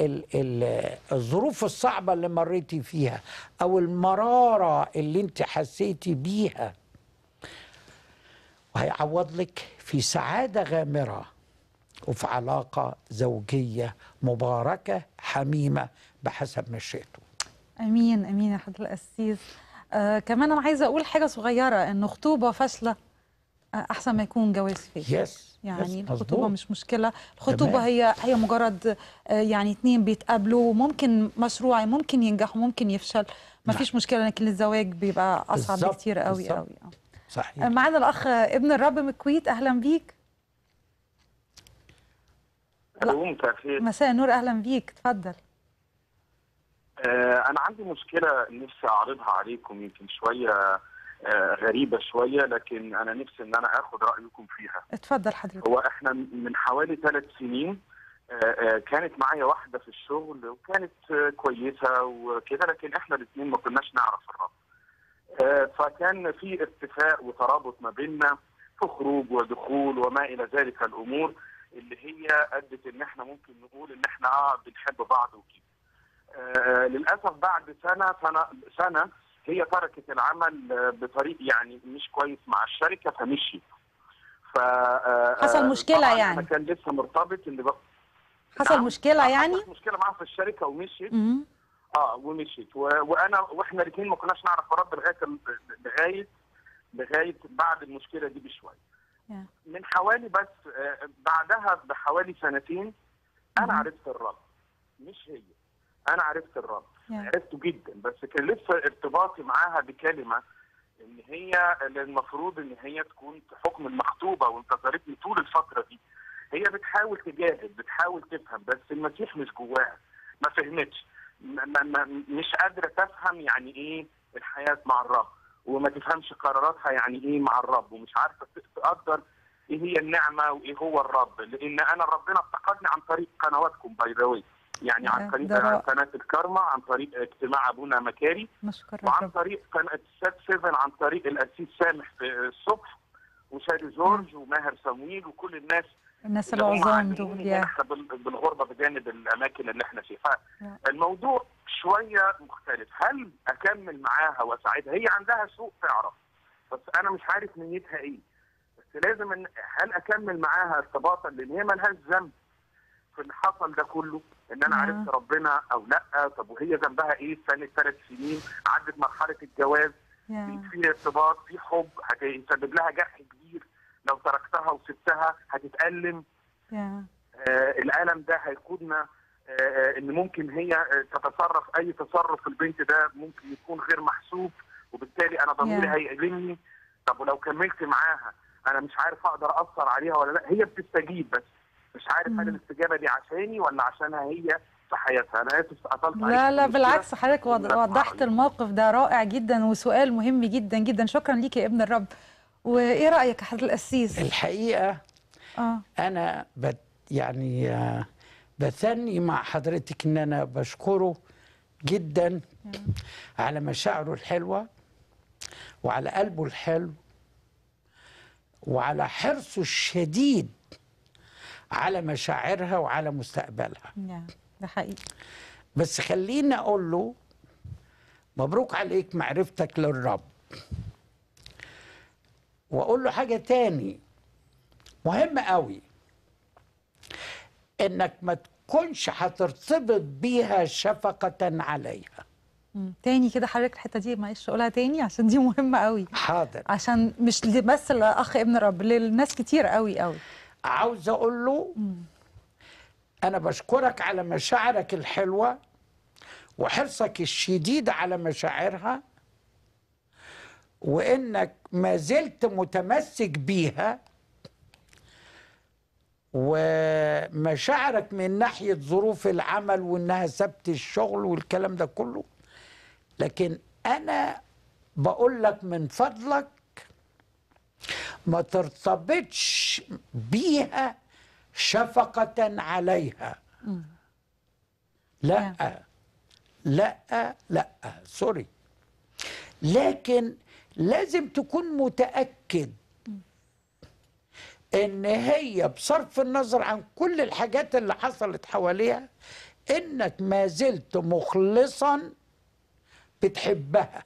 ال ال الظروف الصعبة اللي مريتي فيها أو المرارة اللي أنت حسيتي بيها وهيعوض لك في سعادة غامرة وفي علاقة زوجية مباركة حميمة بحسب ما امين امين يا حضر القسيس آه كمان انا عايزه اقول حاجه صغيره أن خطوبه فاشله احسن ما يكون جواز فيه يس يعني yes. الخطوبه مش مشكله الخطوبه تمام. هي هي مجرد آه، يعني اثنين بيتقابلوا ممكن مشروع ممكن ينجح وممكن يفشل ما فيش نعم. مشكله لكن الزواج بيبقى اصعب بالزبط. كتير قوي بالزبط. قوي صحيح آه، معانا الاخ ابن الرب من الكويت اهلا بيك مساء النور اهلا بيك اتفضل آه انا عندي مشكله نفسي اعرضها عليكم يمكن شويه آه، غريبه شويه لكن انا نفسي ان انا اخد رايكم فيها اتفضل حضرتك هو احنا من حوالي ثلاث سنين آه، آه، كانت معايا واحده في الشغل وكانت كويسه وكده لكن احنا الاثنين ما كناش نعرف الرب فكان في اتفاق وترابط ما بيننا في خروج ودخول وما الى ذلك الامور اللي هي ادت ان احنا ممكن نقول ان احنا اه بنحب بعض وكده للاسف بعد سنه سنه سنه هي تركت العمل بطريق يعني مش كويس مع الشركه فمشيت ف آه، حصل آه، مشكله يعني كان لسه مرتبط اللي بقى حصل نعم. مشكله يعني حصل مشكله معاها في الشركه ومشيت اه ومشيت و... وانا واحنا الاثنين ما كناش نعرف بعض لغايه لغايه لغايه بعد المشكله دي بشويه من حوالي بس آه، بعدها بحوالي سنتين انا عرفت الرد مش هي انا عرفت الرب يعني. عرفته جدا بس كان لسه ارتباطي معاها بكلمه ان هي المفروض ان هي تكون في حكم المخطوبه وانتظرتني طول الفتره دي هي بتحاول تجاهد بتحاول تفهم بس المسيح مش جواها ما فهمتش ما ما مش قادره تفهم يعني ايه الحياه مع الرب وما تفهمش قراراتها يعني ايه مع الرب ومش عارفه تقدر ايه هي النعمه وايه هو الرب لان انا ربنا افتقدني عن طريق قنواتكم باي ذا يعني عن آه، طريق قناه الكارما عن طريق اجتماع ابونا مكاري وعن طريق قناه سات 7 عن طريق الاسيس سامح الصبح وشادي جورج وماهر سمويل وكل الناس الناس العظام دول بالغربه بجانب الاماكن اللي احنا فيها الموضوع شويه مختلف هل اكمل معاها واساعدها هي عندها سوء تعرف بس انا مش عارف نيتها ايه بس لازم هل اكمل معاها ارتباطا لان هي ما لهاش ذنب في اللي حصل ده كله ان انا آه. عرفت ربنا او لا طب وهي ذنبها ايه سنه ثلاث سنين عدت مرحله الجواز في ارتباط في حب هيسبب لها جرح كبير لو تركتها وسبتها هتتألم آه الألم ده هيقودنا آه ان ممكن هي آه، تتصرف اي تصرف البنت ده ممكن يكون غير محسوب وبالتالي انا ضميري هيألمني طب ولو كملت معاها انا مش عارف اقدر اثر عليها ولا لا هي بتستجيب بس مش عارف هل الاستجابه دي عشاني ولا عشانها هي في حياتها انا اسف قطلت لا لا بالعكس حضرتك وضحت الموقف ده رائع جدا وسؤال مهم جدا جدا شكرا ليك يا ابن الرب وايه رايك يا حضرتك القسيس الحقيقه آه. انا بت يعني آه، بثني مع حضرتك ان انا بشكره جدا على مشاعره الحلوه وعلى قلبه الحلو وعلى حرصه الشديد على مشاعرها وعلى مستقبلها نعم ده حقيقي بس خليني اقول له مبروك عليك معرفتك للرب واقول له حاجه تاني مهم قوي انك ما تكونش هترتبط بيها شفقه عليها تاني كده حضرتك الحته دي معلش اقولها تاني عشان دي مهمه قوي حاضر عشان مش بس لاخ ابن رب للناس كتير قوي قوي عاوز اقول له انا بشكرك على مشاعرك الحلوه وحرصك الشديد على مشاعرها وانك ما زلت متمسك بيها ومشاعرك من ناحيه ظروف العمل وانها سبت الشغل والكلام ده كله لكن انا بقول لك من فضلك ما ترتبطش بيها شفقة عليها لا لا لا سوري لكن لازم تكون متأكد ان هي بصرف النظر عن كل الحاجات اللي حصلت حواليها انك ما زلت مخلصا بتحبها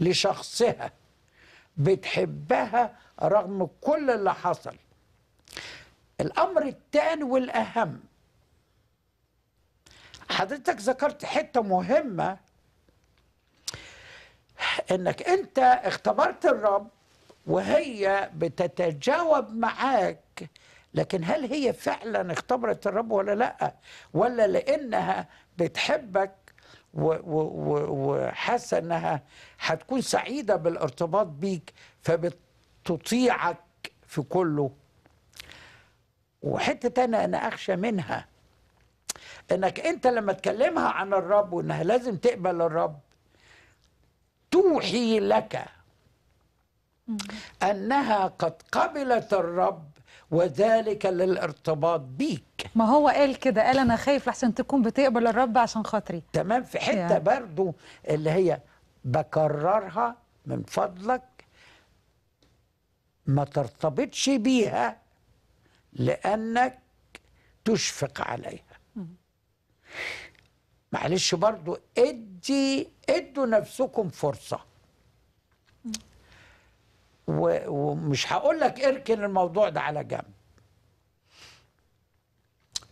لشخصها بتحبها رغم كل اللي حصل الأمر الثاني والأهم حضرتك ذكرت حتة مهمة إنك أنت اختبرت الرب وهي بتتجاوب معاك لكن هل هي فعلا اختبرت الرب ولا لا ولا لانها بتحبك وحاسه انها هتكون سعيده بالارتباط بيك فبت تطيعك في كله وحتة تانية أنا أخشى منها إنك أنت لما تكلمها عن الرب وإنها لازم تقبل الرب توحي لك أنها قد قبلت الرب وذلك للارتباط بيك ما هو قال كده قال أنا خايف لحسن تكون بتقبل الرب عشان خاطري تمام في حتة يعني. برضو اللي هي بكررها من فضلك ما ترتبطش بيها لأنك تشفق عليها معلش برضو ادي ادوا نفسكم فرصة ومش هقول لك اركن الموضوع ده على جنب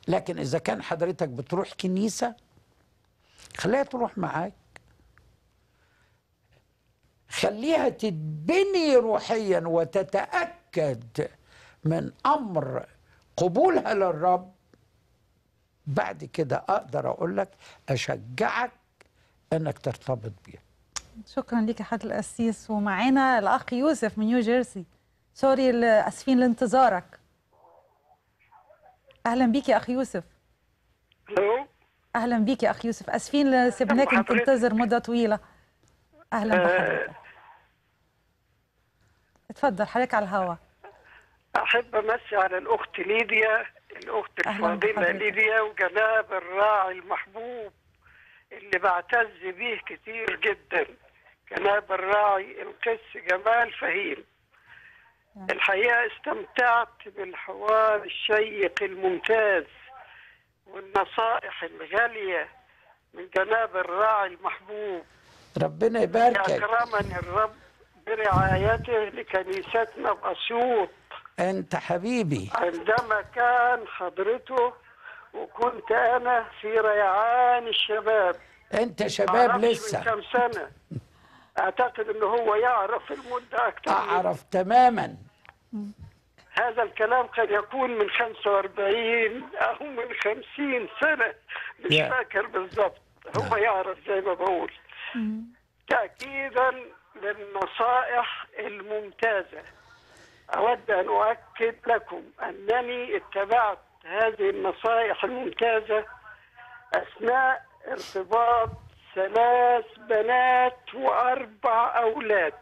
لكن إذا كان حضرتك بتروح كنيسة خليها تروح معاك خليها تتبني روحيا وتتاكد من امر قبولها للرب بعد كده اقدر اقول لك اشجعك انك ترتبط بيها شكرا ليك حضر القسيس ومعانا الاخ يوسف من نيو جيرسي سوري اسفين لانتظارك اهلا بيك يا اخ يوسف الو اهلا بيك يا اخ يوسف اسفين لسبناك أنت تنتظر مده طويله اهلا بحضرتك آه، اتفضل حضرتك على الهواء احب امسي على الاخت ليديا الاخت الفاضله ليديا وجناب الراعي المحبوب اللي بعتز بيه كتير جدا جناب الراعي القس جمال فهيم نعم. الحقيقه استمتعت بالحوار الشيق الممتاز والنصائح الغاليه من جناب الراعي المحبوب ربنا يباركك اكرمني الرب برعايته لكنيستنا بأسيوط أنت حبيبي عندما كان حضرته وكنت أنا في ريعان الشباب أنت شباب لسه من كم سنة أعتقد أنه هو يعرف المدة أكثر أعرف منه. تماما هذا الكلام قد يكون من 45 أو من 50 سنة مش فاكر بالضبط هو نعم. يعرف زي ما بقول تأكيدا للنصائح الممتازة أود أن أؤكد لكم أنني اتبعت هذه النصائح الممتازة أثناء ارتباط ثلاث بنات وأربع أولاد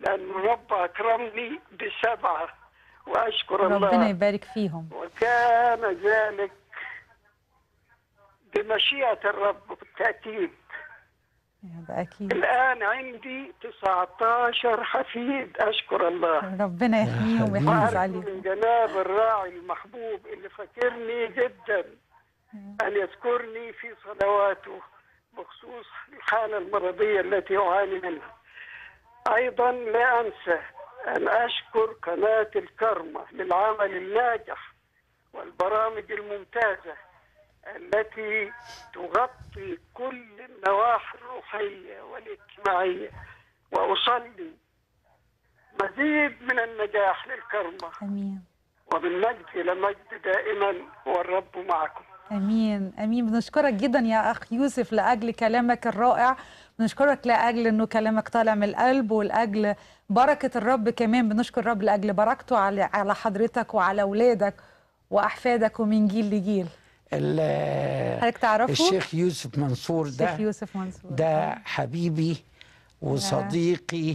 لأن رب أكرمني بسبعة وأشكر ربنا الله ربنا يبارك فيهم وكان ذلك بمشيئة الرب بالتأكيد أكيد الآن عندي 19 حفيد أشكر الله ربنا يحميهم ويحفظ عليهم من جناب الراعي المحبوب اللي فاكرني جدا آه. أن يذكرني في صلواته بخصوص الحالة المرضية التي أعاني منها أيضا لا أنسى أن أشكر قناة الكرمة للعمل الناجح والبرامج الممتازة التي تغطي كل النواحي الروحيه والاجتماعيه واصلي مزيد من النجاح للكرمه امين ومن مجد الى مجد دائما والرب معكم امين امين بنشكرك جدا يا اخ يوسف لاجل كلامك الرائع بنشكرك لاجل انه كلامك طالع من القلب ولاجل بركه الرب كمان بنشكر الرب لاجل بركته على حضرتك وعلى اولادك واحفادك ومن جيل لجيل حضرتك تعرفه؟ الشيخ يوسف منصور ده الشيخ يوسف منصور ده حبيبي وصديقي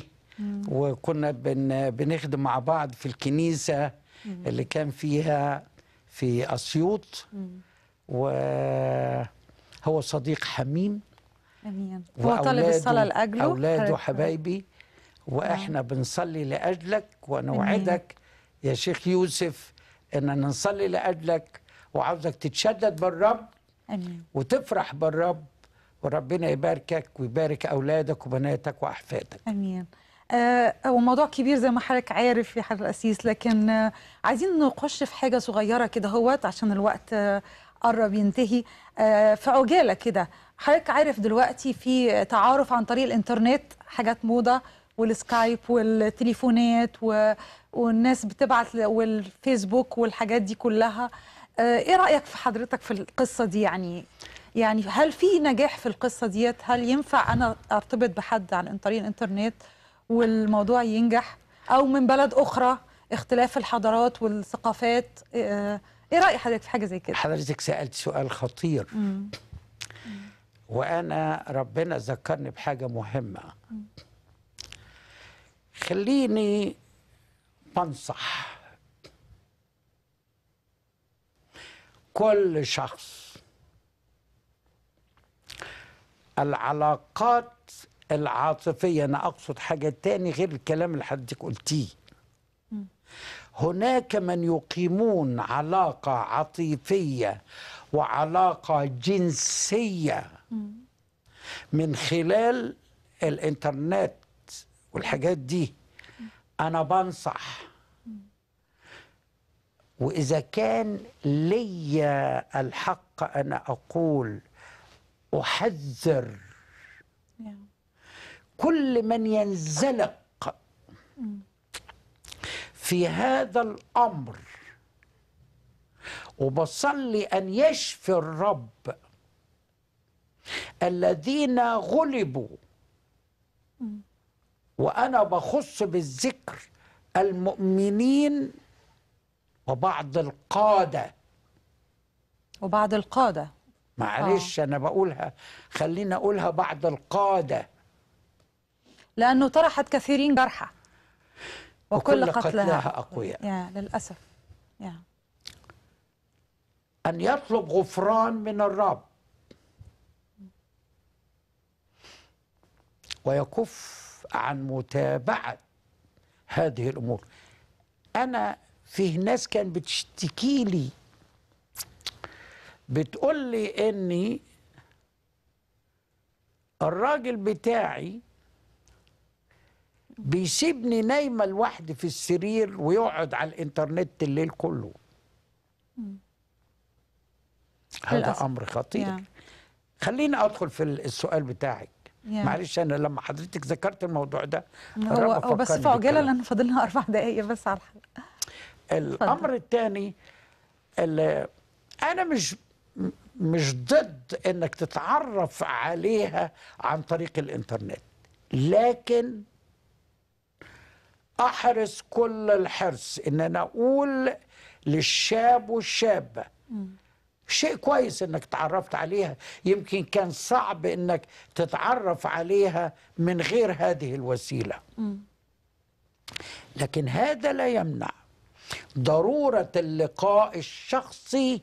وكنا بن بنخدم مع بعض في الكنيسة اللي كان فيها في أسيوط وهو صديق حميم أمين هو طالب الصلاة لأجله أولاده حبايبي وإحنا آه. بنصلي لأجلك ونوعدك يا شيخ يوسف أننا نصلي لأجلك وعاوزك تتشدد بالرب امين وتفرح بالرب وربنا يباركك ويبارك اولادك وبناتك واحفادك امين آه هو موضوع كبير زي ما حضرتك عارف يا حضرتك الاسيس لكن آه عايزين نخش في حاجه صغيره كده اهوت عشان الوقت آه قرب ينتهي آه في عجاله كده حضرتك عارف دلوقتي في تعارف عن طريق الانترنت حاجات موضه والسكايب والتليفونات و... والناس بتبعت والفيسبوك والحاجات دي كلها آه، ايه رايك في حضرتك في القصه دي يعني يعني هل في نجاح في القصه ديت هل ينفع انا ارتبط بحد عن طريق الانترنت والموضوع ينجح او من بلد اخرى اختلاف الحضارات والثقافات آه، ايه راي حضرتك في حاجه زي كده حضرتك سالت سؤال خطير مم. وانا ربنا ذكرني بحاجه مهمه مم. خليني بنصح كل شخص العلاقات العاطفية أنا أقصد حاجة تاني غير الكلام اللي حضرتك قلتيه هناك من يقيمون علاقة عاطفية وعلاقة جنسية من خلال الإنترنت والحاجات دي أنا بنصح وإذا كان لي الحق أنا أقول أحذر كل من ينزلق في هذا الأمر وبصلي أن يشفي الرب الذين غلبوا mm. وأنا بخص بالذكر المؤمنين وبعض القادة وبعض القادة معلش آه. أنا بقولها خلينا أقولها بعض القادة لأنه طرحت كثيرين جرحى وكل, وكل قتلها, قتلها أقوياء يا للأسف يا. أن يطلب غفران من الرب ويكف عن متابعة هذه الأمور أنا فيه ناس كان بتشتكي لي بتقول لي اني الراجل بتاعي بيسيبني نايمه لوحدي في السرير ويقعد على الانترنت الليل كله هذا الأسف. امر خطير خليني ادخل في السؤال بتاعك معلش انا لما حضرتك ذكرت الموضوع ده هو بس في لان فاضل لنا اربع دقائق بس على الحلقه الامر الثاني انا مش مش ضد انك تتعرف عليها عن طريق الانترنت لكن احرص كل الحرص ان انا اقول للشاب والشابه شيء كويس انك تعرفت عليها يمكن كان صعب انك تتعرف عليها من غير هذه الوسيله لكن هذا لا يمنع ضروره اللقاء الشخصي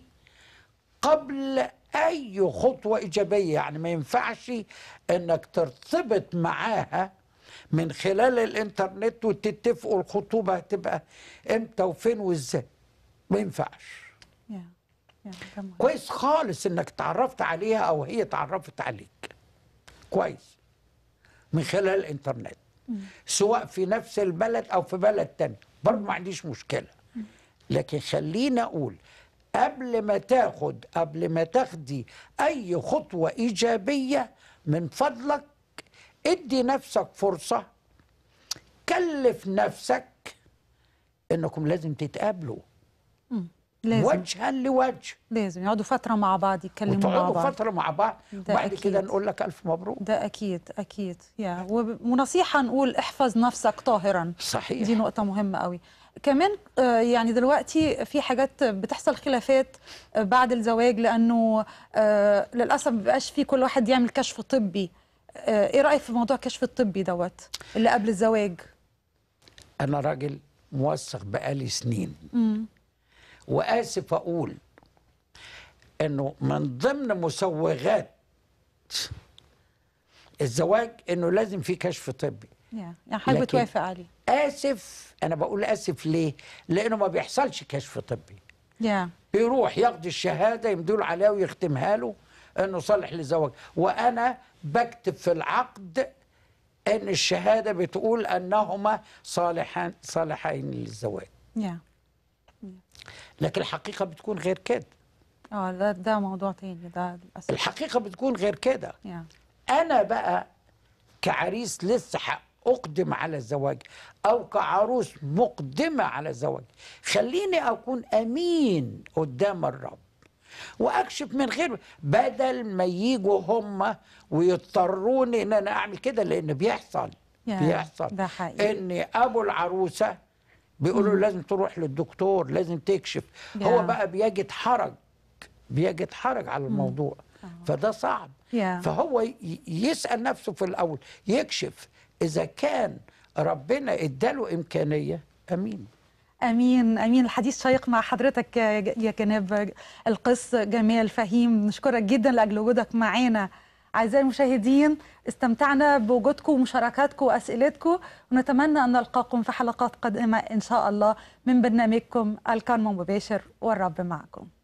قبل اي خطوه ايجابيه يعني ما ينفعش انك ترتبط معاها من خلال الانترنت وتتفقوا الخطوبه هتبقى امتى وفين وازاي ما ينفعش كويس خالص انك تعرفت عليها او هي تعرفت عليك كويس من خلال الانترنت سواء في نفس البلد أو في بلد تاني برضه ما عنديش مشكلة لكن خلينا أقول قبل ما تاخد قبل ما تاخدي أي خطوة إيجابية من فضلك ادي نفسك فرصة كلف نفسك انكم لازم تتقابلوا لازم. وجها لوجه لازم يقعدوا فتره مع بعض يتكلموا مع بعض فتره مع بعض وبعد كده نقول لك الف مبروك ده اكيد اكيد يا ونصيحه نقول احفظ نفسك طاهرا صحيح دي نقطه مهمه قوي كمان آه، يعني دلوقتي في حاجات بتحصل خلافات آه، بعد الزواج لانه آه، للاسف ما بيبقاش في كل واحد يعمل كشف طبي ايه رايك في موضوع الكشف الطبي دوت اللي قبل الزواج انا راجل موثق بقالي سنين مم. واسف اقول انه من ضمن مسوغات الزواج انه لازم في كشف طبي يعني حضرتك بتوافق عليه اسف انا بقول اسف ليه لانه ما بيحصلش كشف طبي yeah. بيروح ياخد الشهاده يمدول عليها ويختمها له انه صالح للزواج وانا بكتب في العقد ان الشهاده بتقول انهما صالحان صالحين للزواج yeah. لكن الحقيقه بتكون غير كده اه ده ده موضوع تاني ده للاسف الحقيقه بتكون غير كده yeah. انا بقى كعريس لسه اقدم على الزواج او كعروس مقدمه على الزواج خليني اكون امين قدام الرب واكشف من غير بدل ما يجوا هم ويضطروني ان انا اعمل كده لان بيحصل yeah. بيحصل ده حقيقي. ان ابو العروسه بيقولوا له لازم تروح للدكتور لازم تكشف yeah. هو بقى بيجد حرج بيجد حرج على الموضوع mm. فده صعب yeah. فهو يسأل نفسه في الأول يكشف إذا كان ربنا اداله إمكانية أمين امين امين الحديث شيق مع حضرتك يا جناب القس جمال فهيم نشكرك جدا لاجل وجودك معانا أعزائي المشاهدين استمتعنا بوجودكم ومشاركاتكم وأسئلتكم ونتمنى أن نلقاكم في حلقات قادمة إن شاء الله من برنامجكم الكرم مباشر والرب معكم